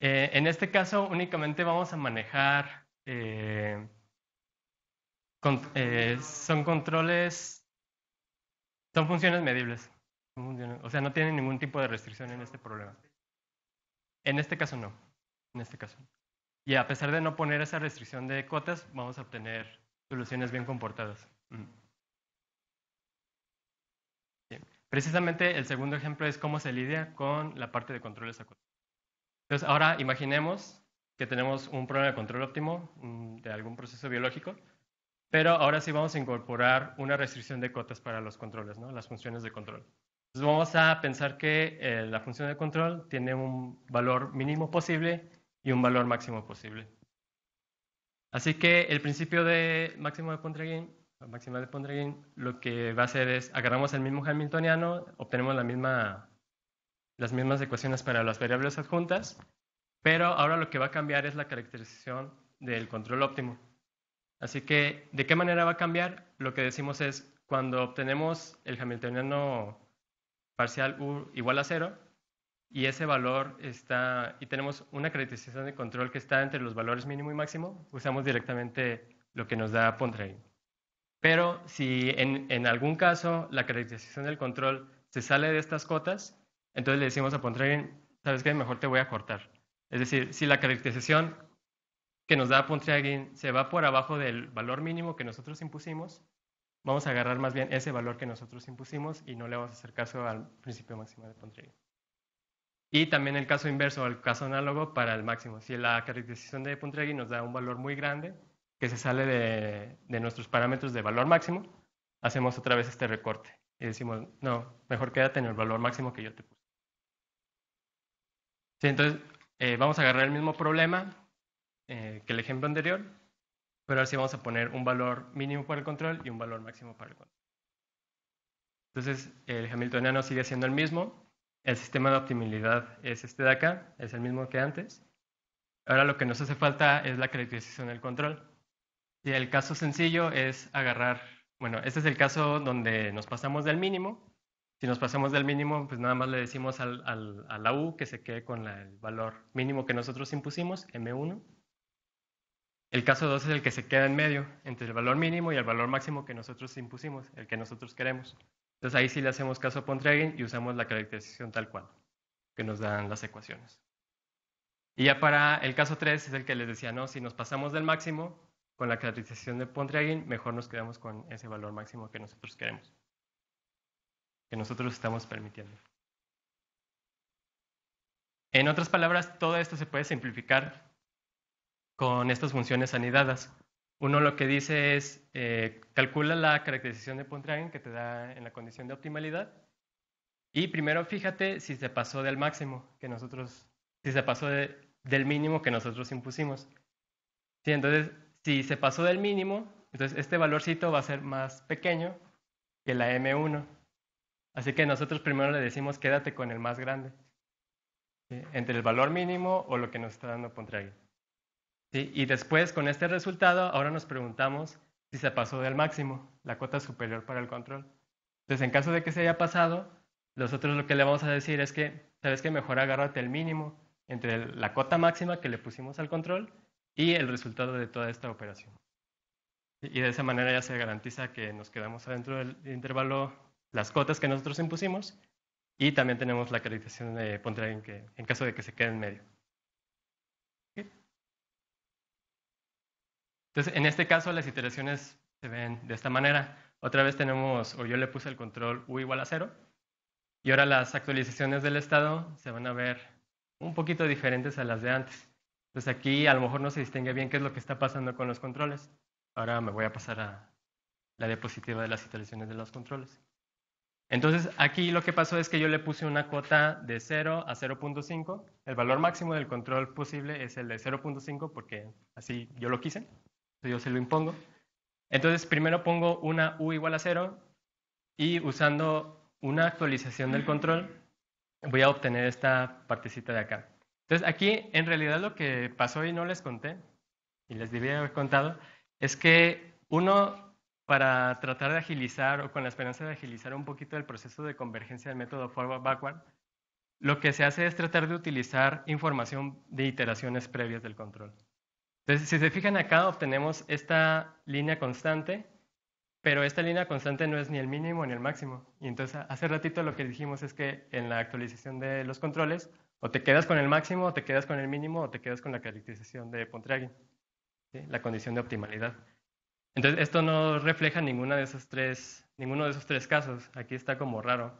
Eh, en este caso únicamente vamos a manejar eh, eh, son controles, son funciones medibles. O sea, no tienen ningún tipo de restricción en este problema. En este caso no. En este caso. Y a pesar de no poner esa restricción de cotas, vamos a obtener soluciones bien comportadas. Mm. Precisamente el segundo ejemplo es cómo se lidia con la parte de controles a cotas. Entonces, ahora imaginemos que tenemos un problema de control óptimo mm, de algún proceso biológico pero ahora sí vamos a incorporar una restricción de cotas para los controles, las funciones de control. Entonces vamos a pensar que eh, la función de control tiene un valor mínimo posible y un valor máximo posible. Así que el principio de máximo de Pontryagin, máxima de Pontryagin, lo que va a hacer es agarramos el mismo hamiltoniano, obtenemos las mismas ecuaciones para las variables adjuntas, pero ahora lo que va a cambiar es la caracterización del control óptimo. Así que, ¿de qué manera va a cambiar? Lo que decimos es, cuando obtenemos el hamiltoniano parcial U igual a cero, y ese valor está, y tenemos una caracterización de control que está entre los valores mínimo y máximo, usamos directamente lo que nos da Pontryagin. Pero si en, algún caso la caracterización del control se sale de estas cotas, entonces le decimos a Pontryagin, ¿sabes qué? Mejor te voy a cortar. Es decir, si la caracterización que nos da Pontryagin, se va por abajo del valor mínimo que nosotros impusimos, vamos a agarrar más bien ese valor que nosotros impusimos y no le vamos a hacer caso al principio máximo de Pontryagin. Y también el caso inverso, el caso análogo para el máximo. Si la caracterización de Pontryagin nos da un valor muy grande que se sale de, nuestros parámetros de valor máximo, hacemos otra vez este recorte y decimos, no, mejor quédate en el valor máximo que yo te puse. entonces, eh, vamos a agarrar el mismo problema, eh, que el ejemplo anterior, pero ahora sí vamos a poner un valor mínimo para el control y un valor máximo para el control. Entonces, el hamiltoniano sigue siendo el mismo. El sistema de optimilidad es este de acá, es el mismo que antes. Ahora lo que nos hace falta es la caracterización del control. Y el caso sencillo es agarrar, bueno, este es el caso donde nos pasamos del mínimo. Si nos pasamos del mínimo, pues nada más le decimos al, a la U que se quede con el valor mínimo que nosotros impusimos, M1. El caso 2 es el que se queda en medio entre el valor mínimo y el valor máximo que nosotros impusimos, el que nosotros queremos. Entonces ahí sí le hacemos caso a Pontryagin y usamos la caracterización tal cual que nos dan las ecuaciones. Y ya para el caso 3 es el que les decía, no, si nos pasamos del máximo con la caracterización de Pontryagin, mejor nos quedamos con ese valor máximo que nosotros queremos, que nosotros estamos permitiendo. En otras palabras, todo esto se puede simplificar con estas funciones anidadas. Uno lo que dice es, eh, calcula la caracterización de Pontryagin que te da en la condición de optimalidad y primero fíjate si se pasó del máximo que nosotros, si se pasó del mínimo que nosotros impusimos. Sí, entonces, si se pasó del mínimo, entonces este valorcito va a ser más pequeño que la M1. Así que nosotros primero le decimos quédate con el más grande, entre el valor mínimo o lo que nos está dando Pontryagin. Y después, con este resultado, ahora nos preguntamos si se pasó del máximo, la cuota superior para el control. Entonces, en caso de que se haya pasado, nosotros lo que le vamos a decir es que, sabes que mejor agárrate el mínimo entre la cuota máxima que le pusimos al control y el resultado de toda esta operación. Y de esa manera ya se garantiza que nos quedamos adentro del intervalo las cuotas que nosotros impusimos y también tenemos la calificación de Pontryagin que en caso de que se quede en medio. Entonces, en este caso, las iteraciones se ven de esta manera. Otra vez tenemos, o yo le puse el control U igual a cero, y ahora las actualizaciones del estado se van a ver un poquito diferentes a las de antes. Entonces aquí a lo mejor no se distingue bien qué es lo que está pasando con los controles. Ahora me voy a pasar a la diapositiva de las iteraciones de los controles. Entonces aquí lo que pasó es que yo le puse una cuota de 0 a 0.5. El valor máximo del control posible es el de 0.5 porque así yo lo quise yo se lo impongo. Entonces, primero pongo una u igual a cero y usando una actualización del control voy a obtener esta partecita de acá. Entonces, aquí en realidad lo que pasó y no les conté, y les debía haber contado, es que uno, para tratar de agilizar o con la esperanza de agilizar un poquito el proceso de convergencia del método forward-backward, lo que se hace es tratar de utilizar información de iteraciones previas del control. Entonces, si se fijan acá, obtenemos esta línea constante, pero esta línea constante no es ni el mínimo ni el máximo. Y entonces, hace ratito lo que dijimos es que en la actualización de los controles, o te quedas con el máximo, o te quedas con el mínimo, o te quedas con la caracterización de Pontryagin, la condición de optimalidad. Entonces, esto no refleja ninguna de esos tres, ninguno de esos tres casos. Aquí está como raro.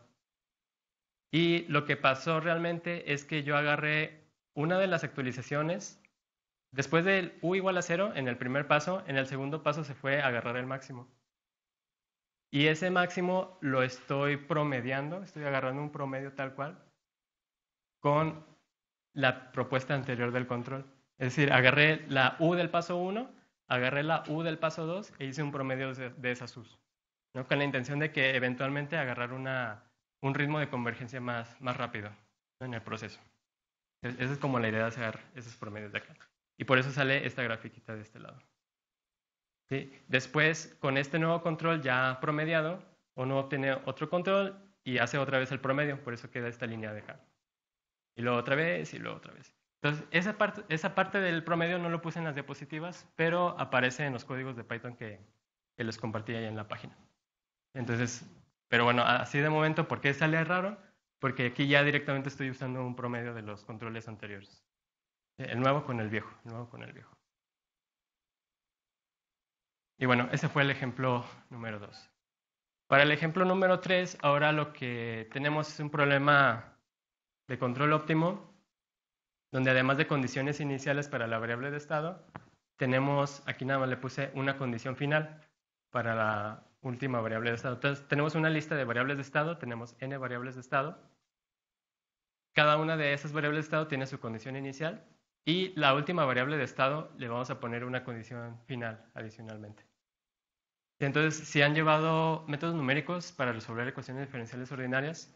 Y lo que pasó realmente es que yo agarré una de las actualizaciones Después del U igual a cero, en el primer paso, en el segundo paso se fue a agarrar el máximo. Y ese máximo lo estoy promediando, estoy agarrando un promedio tal cual con la propuesta anterior del control. Es decir, agarré la U del paso 1, agarré la U del paso 2 e hice un promedio de esas U's, ¿no? con la intención de que eventualmente agarrar un ritmo de convergencia más, más rápido en el proceso. E, esa es como la idea de hacer esos promedios de acá. Y por eso sale esta grafiquita de este lado. Después, con este nuevo control ya promediado, uno obtiene otro control y hace otra vez el promedio, por eso queda esta línea de acá. Y luego otra vez, y luego otra vez. Entonces, esa parte, esa parte del promedio no lo puse en las diapositivas, pero aparece en los códigos de Python que, que les compartí en la página. Entonces, pero bueno, así de momento, ¿por qué sale raro? Porque aquí ya directamente estoy usando un promedio de los controles anteriores. El nuevo con el viejo, el nuevo con el viejo. Y bueno, ese fue el ejemplo número dos. Para el ejemplo número tres, ahora lo que tenemos es un problema de control óptimo, donde además de condiciones iniciales para la variable de estado, tenemos, aquí nada más le puse una condición final para la última variable de estado. Entonces, tenemos una lista de variables de estado, tenemos n variables de estado. Cada una de esas variables de estado tiene su condición inicial y la última variable de estado le vamos a poner una condición final adicionalmente. Entonces, si han llevado métodos numéricos para resolver ecuaciones diferenciales ordinarias,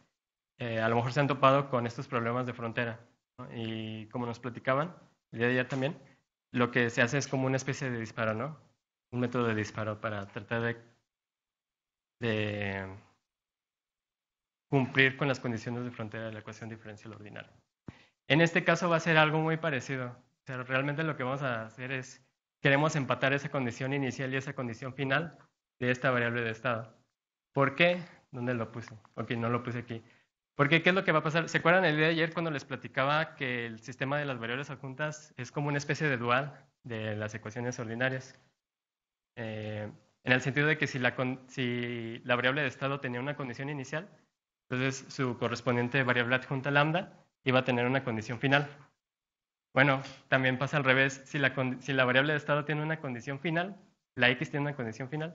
eh, a lo mejor se han topado con estos problemas de frontera. Y como nos platicaban el día de ayer también, lo que se hace es como una especie de disparo, ¿no? Un método de disparo para tratar de, de cumplir con las condiciones de frontera de la ecuación diferencial ordinaria. En este caso va a ser algo muy parecido. O realmente lo que vamos a hacer es, queremos empatar esa condición inicial y esa condición final de esta variable de estado. ¿Por qué? ¿Dónde lo puse? Ok, no lo puse aquí. Porque, ¿qué es lo que va a pasar? ¿Se acuerdan el día de ayer cuando les platicaba que el sistema de las variables adjuntas es como una especie de dual de las ecuaciones ordinarias? Eh, en el sentido de que si la, si la variable de estado tenía una condición inicial, entonces su correspondiente variable adjunta lambda va a tener una condición final. Bueno, también pasa al revés. Si la, si la variable de estado tiene una condición final, la x tiene una condición final,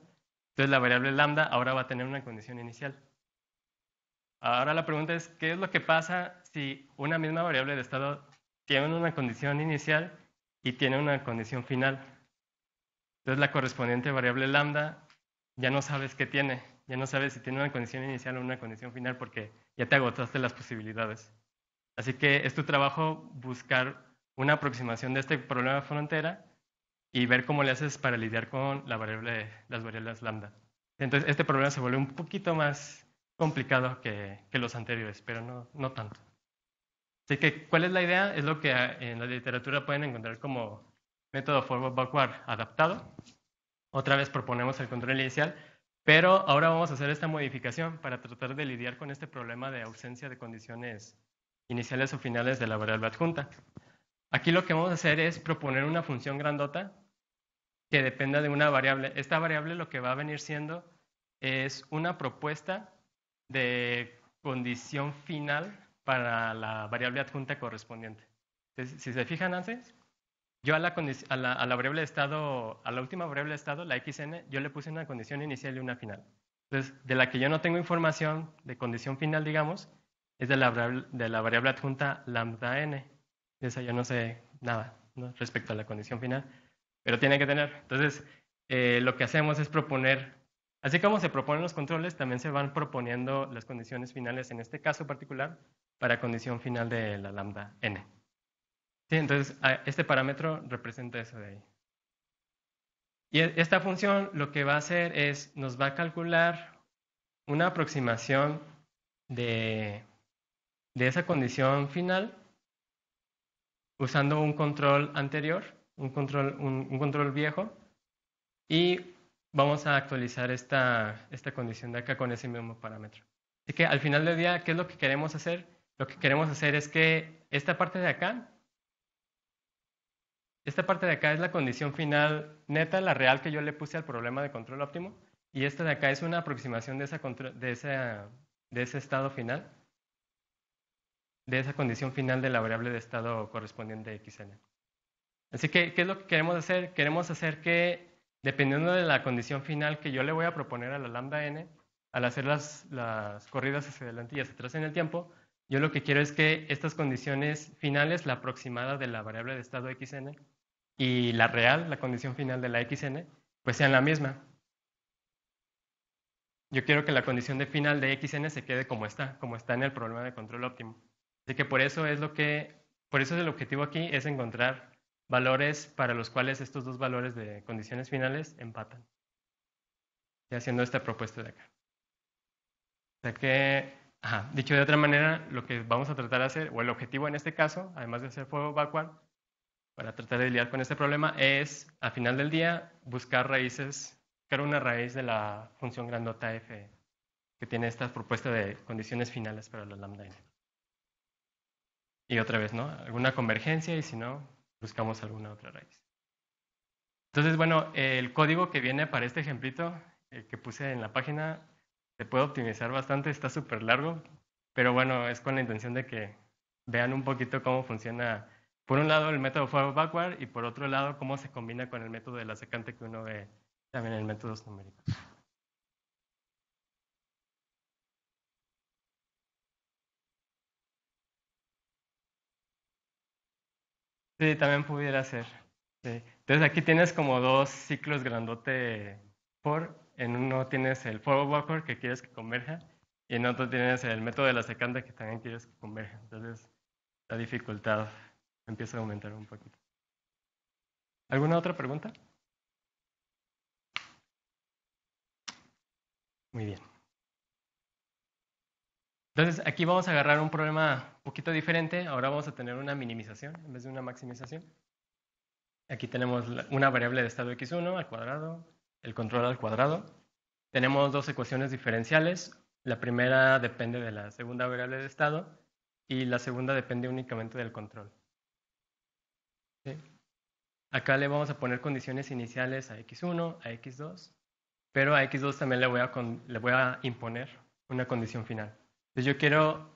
entonces la variable lambda ahora va a tener una condición inicial. Ahora la pregunta es, ¿qué es lo que pasa si una misma variable de estado tiene una condición inicial y tiene una condición final? Entonces la correspondiente variable lambda ya no sabes qué tiene, ya no sabes si tiene una condición inicial o una condición final porque ya te agotaste las posibilidades. Así que es tu trabajo buscar una aproximación de este problema de frontera y ver cómo le haces para lidiar con la variable, las variables lambda. Entonces, este problema se vuelve un poquito más complicado que, los anteriores, pero no, no tanto. Así que, ¿cuál es la idea? Es lo que en la literatura pueden encontrar como método forward-backward adaptado. Otra vez proponemos el control inicial, pero ahora vamos a hacer esta modificación para tratar de lidiar con este problema de ausencia de condiciones iniciales o finales de la variable adjunta. Aquí lo que vamos a hacer es proponer una función grandota que dependa de una variable. Esta variable lo que va a venir siendo es una propuesta de condición final para la variable adjunta correspondiente. Entonces, si se fijan antes, yo a la, variable estado, la última variable de estado, la xn, yo le puse una condición inicial y una final. Entonces, de la que yo no tengo información de condición final, digamos, es de la, de la variable adjunta lambda n. De esa yo no sé nada respecto a la condición final, pero tiene que tener. Entonces, eh, lo que hacemos es proponer, así como se proponen los controles, también se van proponiendo las condiciones finales, en este caso particular, para condición final de la lambda n. entonces, este parámetro representa eso de ahí. Y e, esta función lo que va a hacer es, nos va a calcular una aproximación de de esa condición final usando un control anterior, un control, un, control viejo, y vamos a actualizar esta, esta condición de acá con ese mismo parámetro. Así que al final del día, ¿qué es lo que queremos hacer? Lo que queremos hacer es que esta parte de acá, esta parte de acá es la condición final neta, la real que yo le puse al problema de control óptimo, y esta de acá es una aproximación de, esa, de, esa, de ese estado final de esa condición final de la variable de estado correspondiente xn. Así que, ¿qué es lo que queremos hacer? Queremos hacer que, dependiendo de la condición final que yo le voy a proponer a la lambda n, al hacer las, las corridas hacia adelante y hacia atrás en el tiempo, yo lo que quiero es que estas condiciones finales, la aproximada de la variable de estado xn y la real, la condición final de la xn, pues sean la misma. Yo quiero que la condición de final de xn se quede como está, como está en el problema de control óptimo. Así que por eso es lo que, por eso es el objetivo aquí, es encontrar valores para los cuales estos dos valores de condiciones finales empatan. Y haciendo esta propuesta de acá. O sea que, dicho de otra manera, lo que vamos a tratar de hacer, o el objetivo en este caso, además de hacer fuego backward, para tratar de lidiar con este problema, es, a final del día, buscar raíces, buscar una raíz de la función grandota f que tiene esta propuesta de condiciones finales para la lambda n. Y otra vez, ¿no? Alguna convergencia y si no, buscamos alguna otra raíz. Entonces, bueno, el código que viene para este ejemplito eh, que puse en la página se puede optimizar bastante, está súper largo, pero bueno, es con la intención de que vean un poquito cómo funciona, por un lado, el método forward backward y por otro lado, cómo se combina con el método de la secante que uno ve también en métodos numéricos. Sí, también pudiera ser. Sí. Entonces aquí tienes como dos ciclos grandote por. En uno tienes el forward walker que quieres que converja y en otro tienes el método de la secanda que también quieres que converja. Entonces la dificultad empieza a aumentar un poquito. ¿Alguna otra pregunta? Muy bien. Entonces, aquí vamos a agarrar un problema un poquito diferente. Ahora vamos a tener una minimización en vez de una maximización. Aquí tenemos una variable de estado x1 al cuadrado, el control al cuadrado. Tenemos dos ecuaciones diferenciales. La primera depende de la segunda variable de estado y la segunda depende únicamente del control. Acá le vamos a poner condiciones iniciales a x1, a x2, pero a x2 también le voy a, le voy a imponer una condición final. Entonces yo quiero,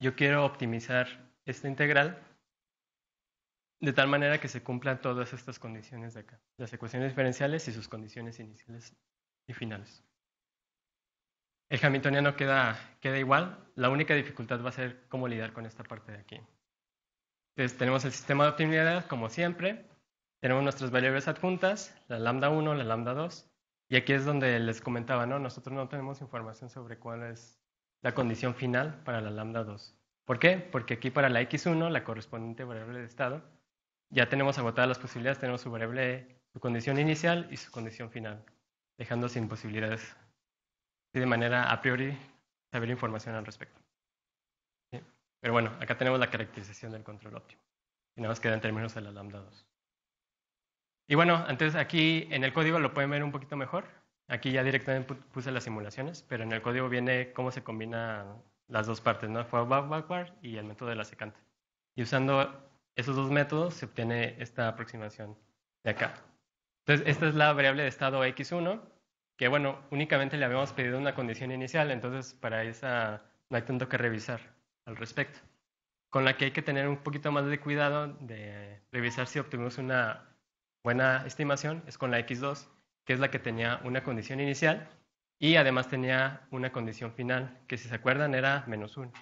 yo quiero optimizar esta integral de tal manera que se cumplan todas estas condiciones de acá, las ecuaciones diferenciales y sus condiciones iniciales y finales. El hamiltoniano queda, queda igual, la única dificultad va a ser cómo lidiar con esta parte de aquí. Entonces tenemos el sistema de optimidad, como siempre, tenemos nuestras variables adjuntas, la lambda 1, la lambda 2, y aquí es donde les comentaba, ¿no? Nosotros no tenemos información sobre cuál es la condición final para la lambda 2. ¿Por qué? Porque aquí para la x1, la correspondiente variable de estado, ya tenemos agotadas las posibilidades, tenemos su variable, e, su condición inicial y su condición final, dejando sin posibilidades y de manera a priori saber información al respecto. Pero bueno, acá tenemos la caracterización del control óptimo. Y nada más queda en términos de la lambda 2. Y bueno, antes aquí en el código lo pueden ver un poquito mejor. Aquí ya directamente puse las simulaciones, pero en el código viene cómo se combinan las dos partes, ¿no? Forward, backward y el método de la secante. Y usando esos dos métodos se obtiene esta aproximación de acá. Entonces, esta es la variable de estado x1, que bueno, únicamente le habíamos pedido una condición inicial, entonces para esa no hay tanto que revisar al respecto. Con la que hay que tener un poquito más de cuidado de revisar si obtuvimos una buena estimación, es con la x2, que es la que tenía una condición inicial y además tenía una condición final, que si se acuerdan era menos 1.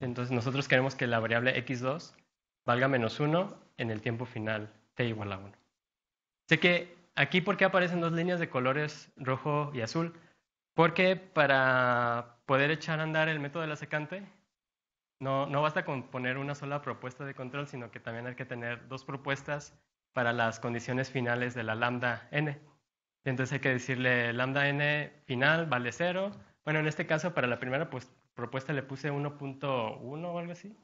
Entonces nosotros queremos que la variable x2 valga menos 1 en el tiempo final t igual a 1. Sé que aquí, ¿por qué aparecen dos líneas de colores rojo y azul? Porque para poder echar a andar el método de la secante, no, no basta con poner una sola propuesta de control, sino que también hay que tener dos propuestas para las condiciones finales de la lambda n entonces hay que decirle lambda n final vale 0. Bueno, en este caso para la primera pues, propuesta le puse 1.1 o algo así.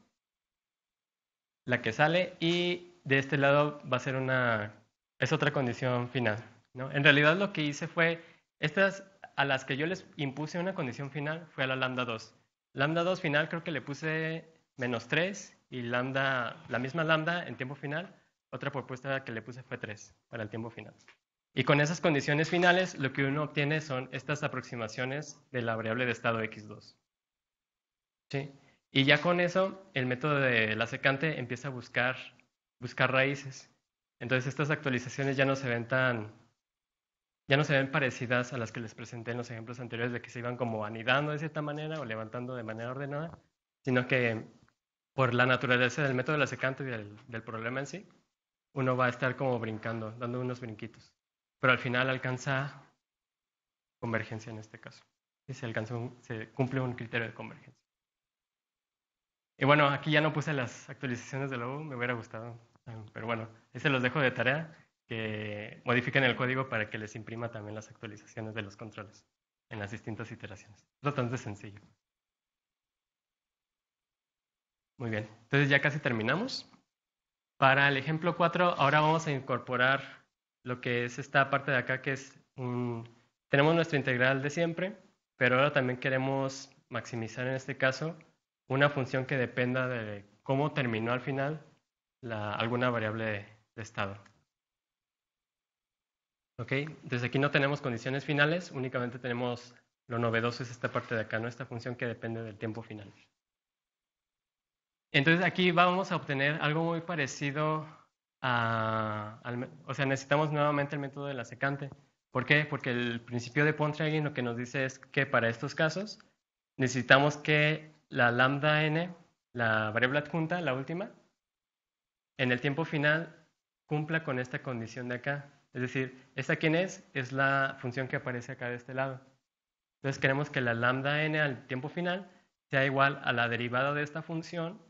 La que sale y de este lado va a ser una, es otra condición final. ¿no? En realidad lo que hice fue, estas a las que yo les impuse una condición final fue a la lambda 2. Lambda 2 final creo que le puse menos 3 y lambda, la misma lambda en tiempo final, otra propuesta que le puse fue 3 para el tiempo final. Y con esas condiciones finales, lo que uno obtiene son estas aproximaciones de la variable de estado x2. Y ya con eso, el método de la secante empieza a buscar, buscar raíces. Entonces estas actualizaciones ya no se ven tan, ya no se ven parecidas a las que les presenté en los ejemplos anteriores de que se iban como anidando de cierta manera o levantando de manera ordenada, sino que por la naturaleza del método de la secante y del problema en sí, uno va a estar como brincando, dando unos brinquitos pero al final alcanza convergencia en este caso. Y se, cumple un criterio de convergencia. Y bueno, aquí ya no puse las actualizaciones de Lobo, me hubiera gustado, pero bueno, ese los dejo de tarea, que modifiquen el código para que les imprima también las actualizaciones de los controles en las distintas iteraciones. Es bastante sencillo. Muy bien, entonces ya casi terminamos. Para el ejemplo 4, ahora vamos a incorporar lo que es esta parte de acá que es, un... tenemos nuestra integral de siempre, pero ahora también queremos maximizar en este caso una función que dependa de cómo terminó al final alguna variable de, estado. ¿Ok? Desde aquí no tenemos condiciones finales, únicamente tenemos lo novedoso es esta parte de acá, ¿no? Esta función que depende del tiempo final. Entonces aquí vamos a obtener algo muy parecido o sea, necesitamos nuevamente el método de la secante. ¿Por qué? Porque el principio de Pontryagin lo que nos dice es que para estos casos necesitamos que la lambda n, la variable adjunta, la última, en el tiempo final cumpla con esta condición de acá. Es decir, ¿esta quién es? Es la función que aparece acá de este lado. Entonces queremos que la lambda n al tiempo final sea igual a la derivada de esta función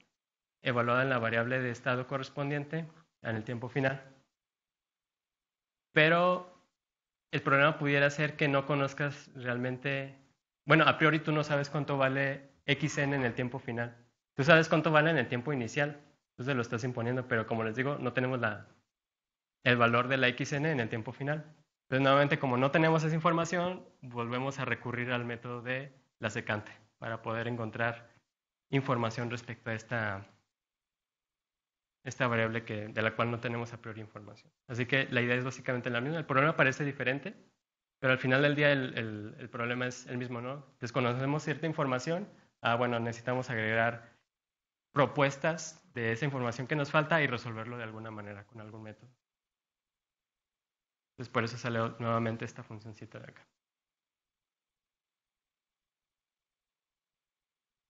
evaluada en la variable de estado correspondiente en el tiempo final. Pero el problema pudiera ser que no conozcas realmente, bueno, a priori tú no sabes cuánto vale XN en el tiempo final. Tú sabes cuánto vale en el tiempo inicial, entonces lo estás imponiendo, pero como les digo, no tenemos la, el valor de la XN en el tiempo final. Entonces, nuevamente, como no tenemos esa información, volvemos a recurrir al método de la secante para poder encontrar información respecto a esta esta variable que, de la cual no tenemos a priori información. Así que la idea es básicamente la misma. El problema parece diferente, pero al final del día el, problema es el mismo, ¿no? Desconocemos cierta información, ah, bueno, necesitamos agregar propuestas de esa información que nos falta y resolverlo de alguna manera, con algún método. Entonces por eso sale nuevamente esta funcióncita de acá.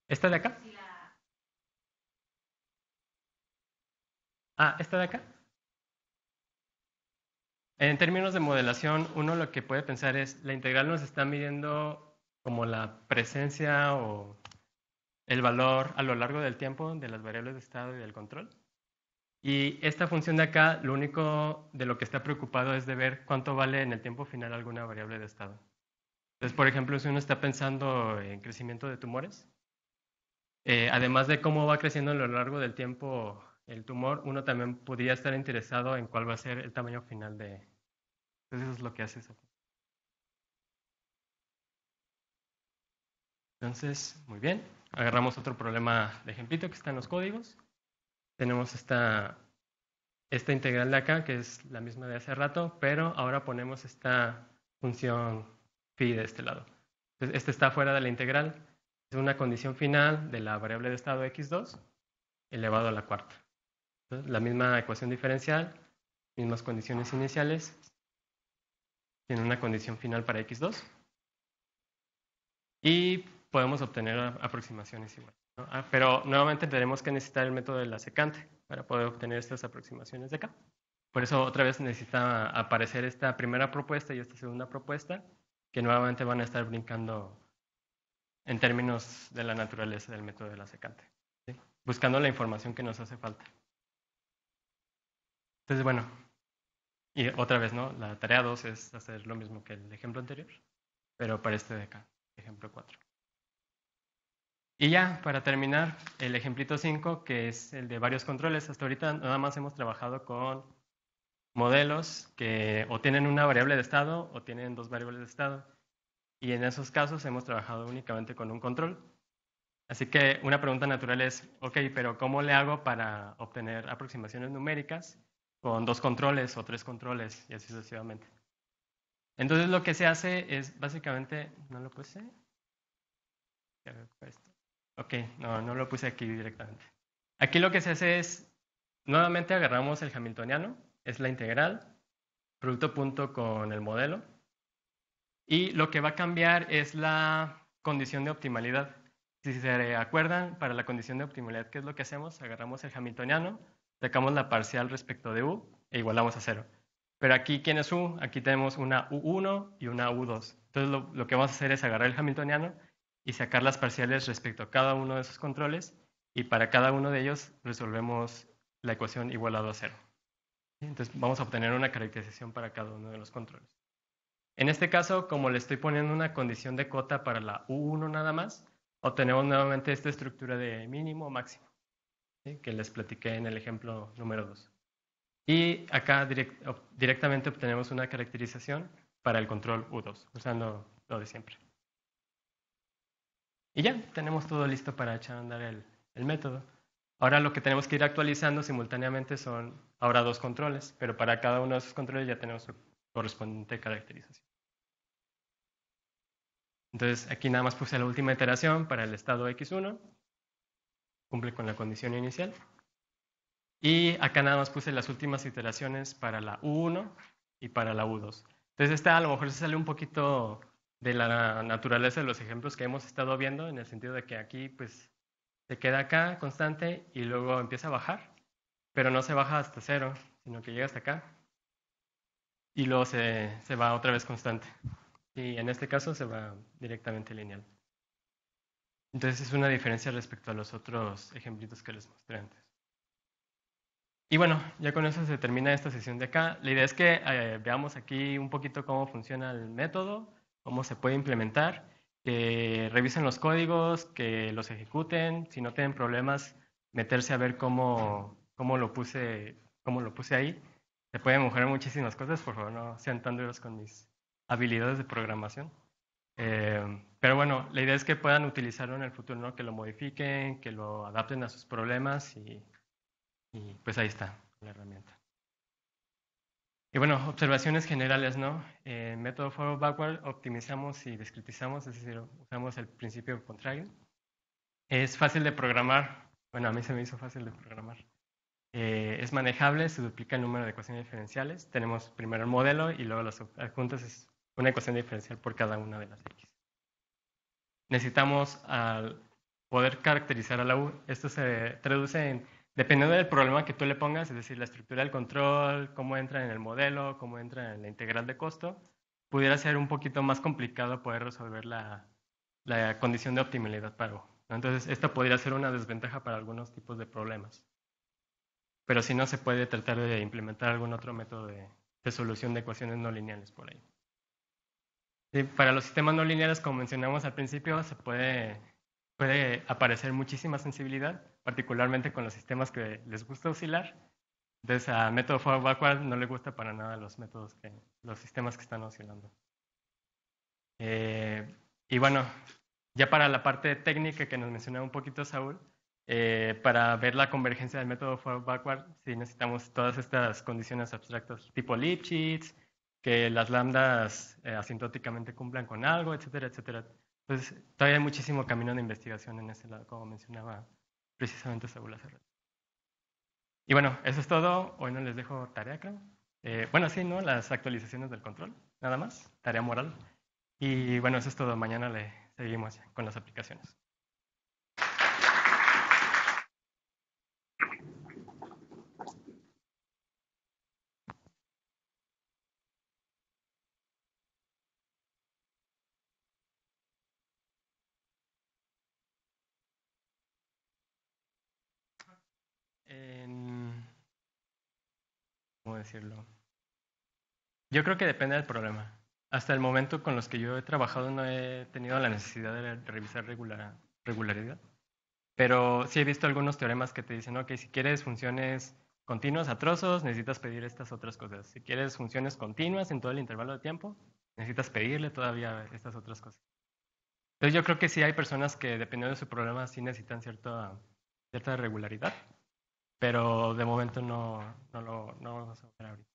¿Esta de acá? Ah, esta de acá. En términos de modelación, uno lo que puede pensar es, la integral nos está midiendo como la presencia o el valor a lo largo del tiempo de las variables de estado y del control. Y esta función de acá, lo único de lo que está preocupado es de ver cuánto vale en el tiempo final alguna variable de estado. Entonces, por ejemplo, si uno está pensando en crecimiento de tumores, eh, además de cómo va creciendo a lo largo del tiempo el tumor, uno también podría estar interesado en cuál va a ser el tamaño final de... Entonces eso es lo que hace eso. Entonces, muy bien, agarramos otro problema de ejemplito que está en los códigos. Tenemos esta, esta integral de acá, que es la misma de hace rato, pero ahora ponemos esta función phi de este lado. este está fuera de la integral. Es una condición final de la variable de estado x2 elevado a la cuarta. La misma ecuación diferencial, mismas condiciones iniciales, tiene una condición final para x2 y podemos obtener aproximaciones iguales. Ah, pero nuevamente tenemos que necesitar el método de la secante para poder obtener estas aproximaciones de acá. Por eso otra vez necesita aparecer esta primera propuesta y esta segunda propuesta, que nuevamente van a estar brincando en términos de la naturaleza del método de la secante, buscando la información que nos hace falta. Entonces, bueno, y otra vez, ¿no? La tarea 2 es hacer lo mismo que el ejemplo anterior, pero para este de acá, ejemplo 4. Y ya, para terminar, el ejemplito 5, que es el de varios controles. Hasta ahorita nada más hemos trabajado con modelos que o tienen una variable de estado o tienen dos variables de estado. Y en esos casos hemos trabajado únicamente con un control. Así que una pregunta natural es, ok, pero ¿cómo le hago para obtener aproximaciones numéricas con dos controles o tres controles y así sucesivamente. Entonces lo que se hace es básicamente, ¿no lo puse? Ok, no, no lo puse aquí directamente. Aquí lo que se hace es, nuevamente agarramos el hamiltoniano, es la integral, producto punto con el modelo, y lo que va a cambiar es la condición de optimalidad. Si se acuerdan, para la condición de optimalidad, ¿qué es lo que hacemos? Agarramos el hamiltoniano, sacamos la parcial respecto de u e igualamos a cero. Pero aquí, ¿quién es u? Aquí tenemos una u1 y una u2. Entonces lo, que vamos a hacer es agarrar el hamiltoniano y sacar las parciales respecto a cada uno de esos controles y para cada uno de ellos resolvemos la ecuación igualado a cero. Entonces vamos a obtener una caracterización para cada uno de los controles. En este caso, como le estoy poniendo una condición de cota para la U1 nada más, obtenemos nuevamente esta estructura de mínimo o máximo que les platiqué en el ejemplo número 2. Y acá directamente obtenemos una caracterización para el control U2, usando lo de siempre. Y ya, tenemos todo listo para echar a andar el, el método. Ahora lo que tenemos que ir actualizando simultáneamente son ahora dos controles, pero para cada uno de esos controles ya tenemos su correspondiente caracterización. Entonces aquí nada más puse la última iteración para el estado x1 cumple con la condición inicial. Y acá nada más puse las últimas iteraciones para la U1 y para la U2. Entonces esta a lo mejor se sale un poquito de la naturaleza de los ejemplos que hemos estado viendo, en el sentido de que aquí pues se queda acá constante y luego empieza a bajar, pero no se baja hasta cero, sino que llega hasta acá y luego se va otra vez constante. Y en este caso se va directamente lineal. Entonces es una diferencia respecto a los otros ejemplitos que les mostré antes. Y bueno, ya con eso se termina esta sesión de acá. La idea es que eh, veamos aquí un poquito cómo funciona el método, cómo se puede implementar, que revisen los códigos, que los ejecuten. Si no tienen problemas, meterse a ver cómo, cómo, lo, puse, cómo lo puse ahí. Se pueden mejorar muchísimas cosas, por favor, no sean tan duros con mis habilidades de programación. Eh, pero bueno, la idea es que puedan utilizarlo en el futuro, ¿no? que lo modifiquen, que lo adapten a sus problemas y, pues ahí está la herramienta. Y bueno, observaciones generales, ¿no? En eh, método forward backward optimizamos y discretizamos, es decir, usamos el principio contrario. Es fácil de programar, bueno, a mí se me hizo fácil de programar. Eh, es manejable, se duplica el número de ecuaciones diferenciales. Tenemos primero el modelo y luego las adjuntas es una ecuación diferencial por cada una de las x necesitamos poder caracterizar a la U. Esto se traduce en, dependiendo del problema que tú le pongas, es decir, la estructura del control, cómo entra en el modelo, cómo entra en la integral de costo, pudiera ser un poquito más complicado poder resolver la, condición de optimalidad para U. Entonces, esta podría ser una desventaja para algunos tipos de problemas. Pero si no, se puede tratar de implementar algún otro método de solución de ecuaciones no lineales por ahí para los sistemas no lineales, como mencionamos al principio, se puede, aparecer muchísima sensibilidad, particularmente con los sistemas que les gusta oscilar. Entonces, a método forward backward no le gusta para nada los métodos que, los sistemas que están oscilando. Eh, y bueno, ya para la parte técnica que nos mencionaba un poquito Saúl, eh, para ver la convergencia del método forward backward, sí necesitamos todas estas condiciones abstractas, tipo Lipschitz, que las lambdas eh, asintóticamente cumplan con algo, etcétera, etcétera. Entonces, todavía hay muchísimo camino de investigación en ese lado, como mencionaba precisamente Saúl hace Y bueno, eso es todo. Hoy no les dejo tarea, creo. Eh, bueno, sí, ¿no? Las actualizaciones del control, nada más, tarea moral. Y bueno, eso es todo. Mañana le seguimos con las aplicaciones. Yo creo que depende del problema. Hasta el momento con los que yo he trabajado no he tenido la necesidad de revisar regular, regularidad. Pero sí he visto algunos teoremas que te dicen, ok, si quieres funciones continuas a trozos, necesitas pedir estas otras cosas. Si quieres funciones continuas en todo el intervalo de tiempo, necesitas pedirle todavía estas otras cosas. Entonces yo creo que sí hay personas que dependiendo de su problema sí necesitan cierta, cierta regularidad pero de momento no, no lo, vamos a ver ahorita.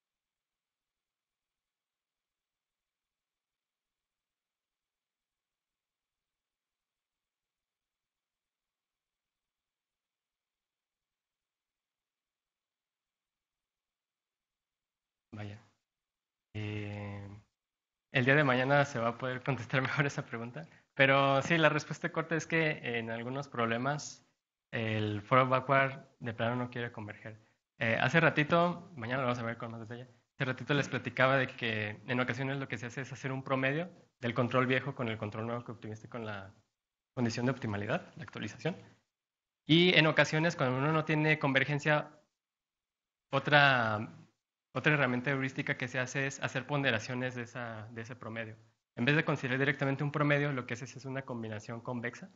Vaya. Eh, el día de mañana se va a poder [LAUGHS] contestar mejor esa pregunta, pero sí, la respuesta corta es que en algunos problemas el forward backward de plano no quiere converger. Eh, hace ratito, mañana lo vamos a ver con más detalle, hace ratito les platicaba de que en ocasiones lo que se hace es hacer un promedio del control viejo con el control nuevo que obtuviste con la condición de optimalidad, la actualización. Y en ocasiones, cuando uno no tiene convergencia, otra, otra herramienta heurística que se hace es hacer ponderaciones de, ese promedio. En vez de considerar directamente un promedio, lo que hace es una combinación convexa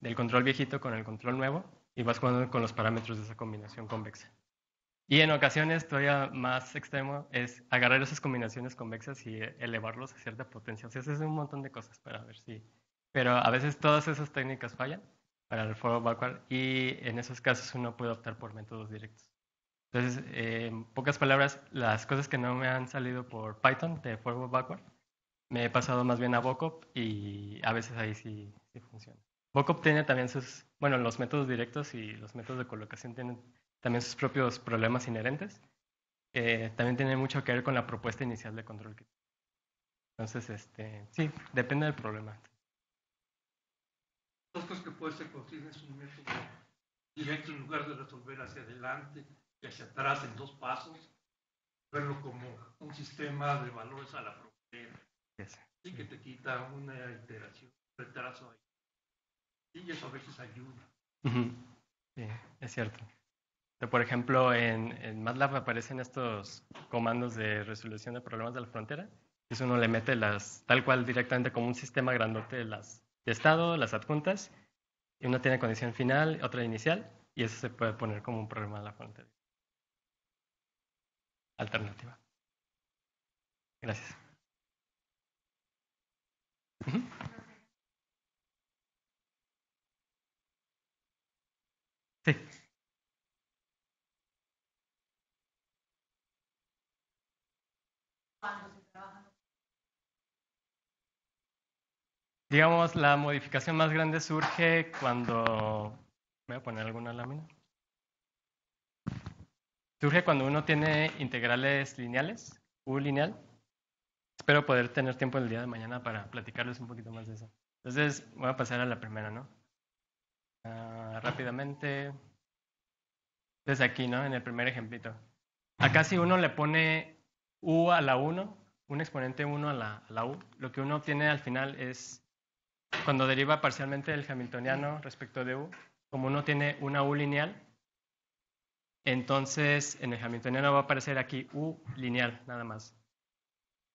del control viejito con el control nuevo y vas jugando con los parámetros de esa combinación convexa. Y en ocasiones todavía más extremo es agarrar esas combinaciones convexas y elevarlos a cierta potencia. O sea, es un montón de cosas para ver si... Pero a veces todas esas técnicas fallan para el forward backward y en esos casos uno puede optar por métodos directos. Entonces, eh, en pocas palabras, las cosas que no me han salido por Python de forward backward, me he pasado más bien a Bocop y a veces ahí sí funciona. Bokop tiene también sus, bueno, los métodos directos y los métodos de colocación tienen también sus propios problemas inherentes. Eh, también tiene mucho que ver con la propuesta inicial de control. Entonces, este, sí, depende del problema. Dos cosas que puede ser contiene es un método directo en lugar de resolver hacia adelante y hacia atrás en dos pasos, verlo como un sistema de valores a la frontera. Sí que te quita una iteración, retraso ahí y eso a veces ayuda. Sí, es cierto. Por ejemplo, en, en, MATLAB aparecen estos comandos de resolución de problemas de la frontera. Eso uno le mete las, tal cual directamente como un sistema grandote, las de estado, las adjuntas, y uno tiene condición final, otra inicial, y eso se puede poner como un problema de la frontera. Alternativa. Gracias. Uh Sí. Digamos, la modificación más grande surge cuando... Voy a poner alguna lámina. Surge cuando uno tiene integrales lineales, U lineal. Espero poder tener tiempo el día de mañana para platicarles un poquito más de eso. Entonces, voy a pasar a la primera, ¿no? Ah, rápidamente. Desde aquí, ¿no? En el primer ejemplito. Acá si uno le pone u a la 1, un exponente 1 a la, la u, lo que uno obtiene al final es, cuando deriva parcialmente el hamiltoniano respecto de u, como uno tiene una u lineal, entonces en el hamiltoniano va a aparecer aquí u lineal nada más.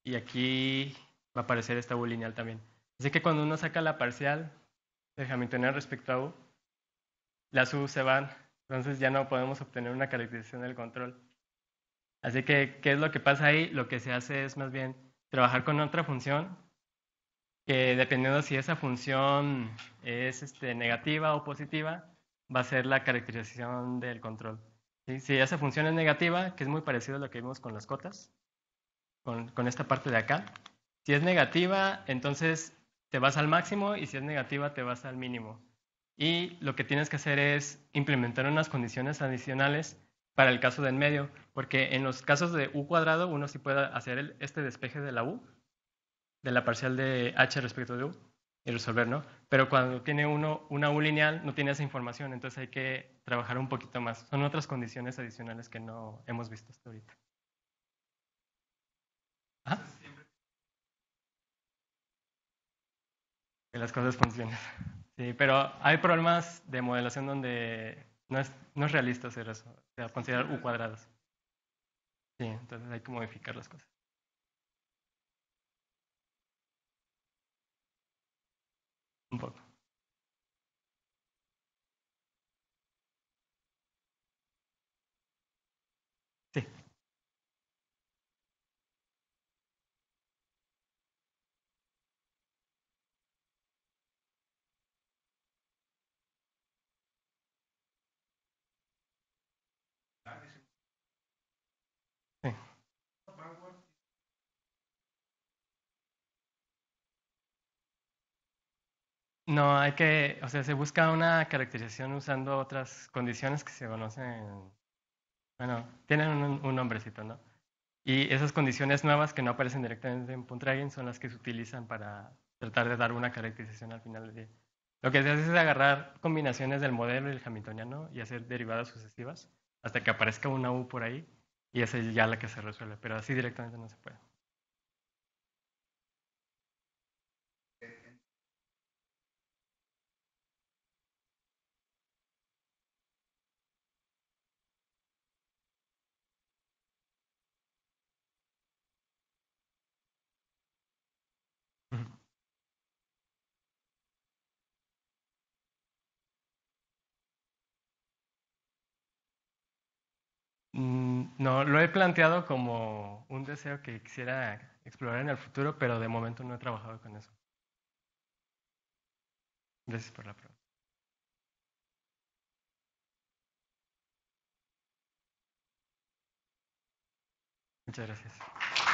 Y aquí va a aparecer esta u lineal también. Así que cuando uno saca la parcial del hamiltoniano respecto a u, las U se van, entonces ya no podemos obtener una caracterización del control. Así que, ¿qué es lo que pasa ahí? Lo que se hace es más bien trabajar con otra función, que dependiendo si esa función es este, negativa o positiva, va a ser la caracterización del control. Si esa función es negativa, que es muy parecido a lo que vimos con las cotas, con esta parte de acá, si es negativa, entonces te vas al máximo y si es negativa, te vas al mínimo y lo que tienes que hacer es implementar unas condiciones adicionales para el caso del medio, porque en los casos de u cuadrado uno sí puede hacer este despeje de la u, de la parcial de h respecto de u, y resolver, ¿no? Pero cuando tiene uno una u lineal no tiene esa información, entonces hay que trabajar un poquito más. Son otras condiciones adicionales que no hemos visto hasta ahorita. ¿Ah? Que las cosas funcionen pero hay problemas de modelación donde no es, no es realista hacer eso, o considerar u cuadrados. Sí, entonces hay que modificar las cosas. Un poco. No, hay que, o sea, se busca una caracterización usando otras condiciones que se conocen, bueno, tienen un, nombrecito, ¿no? Y esas condiciones nuevas que no aparecen directamente en Puntragin son las que se utilizan para tratar de dar una caracterización al final del día. Lo que se hace es agarrar combinaciones del modelo y el hamiltoniano y hacer derivadas sucesivas hasta que aparezca una U por ahí y esa es ya la que se resuelve, pero así directamente no se puede. No, lo he planteado como un deseo que quisiera explorar en el futuro, pero de momento no he trabajado con eso. Gracias por la pregunta. Muchas gracias.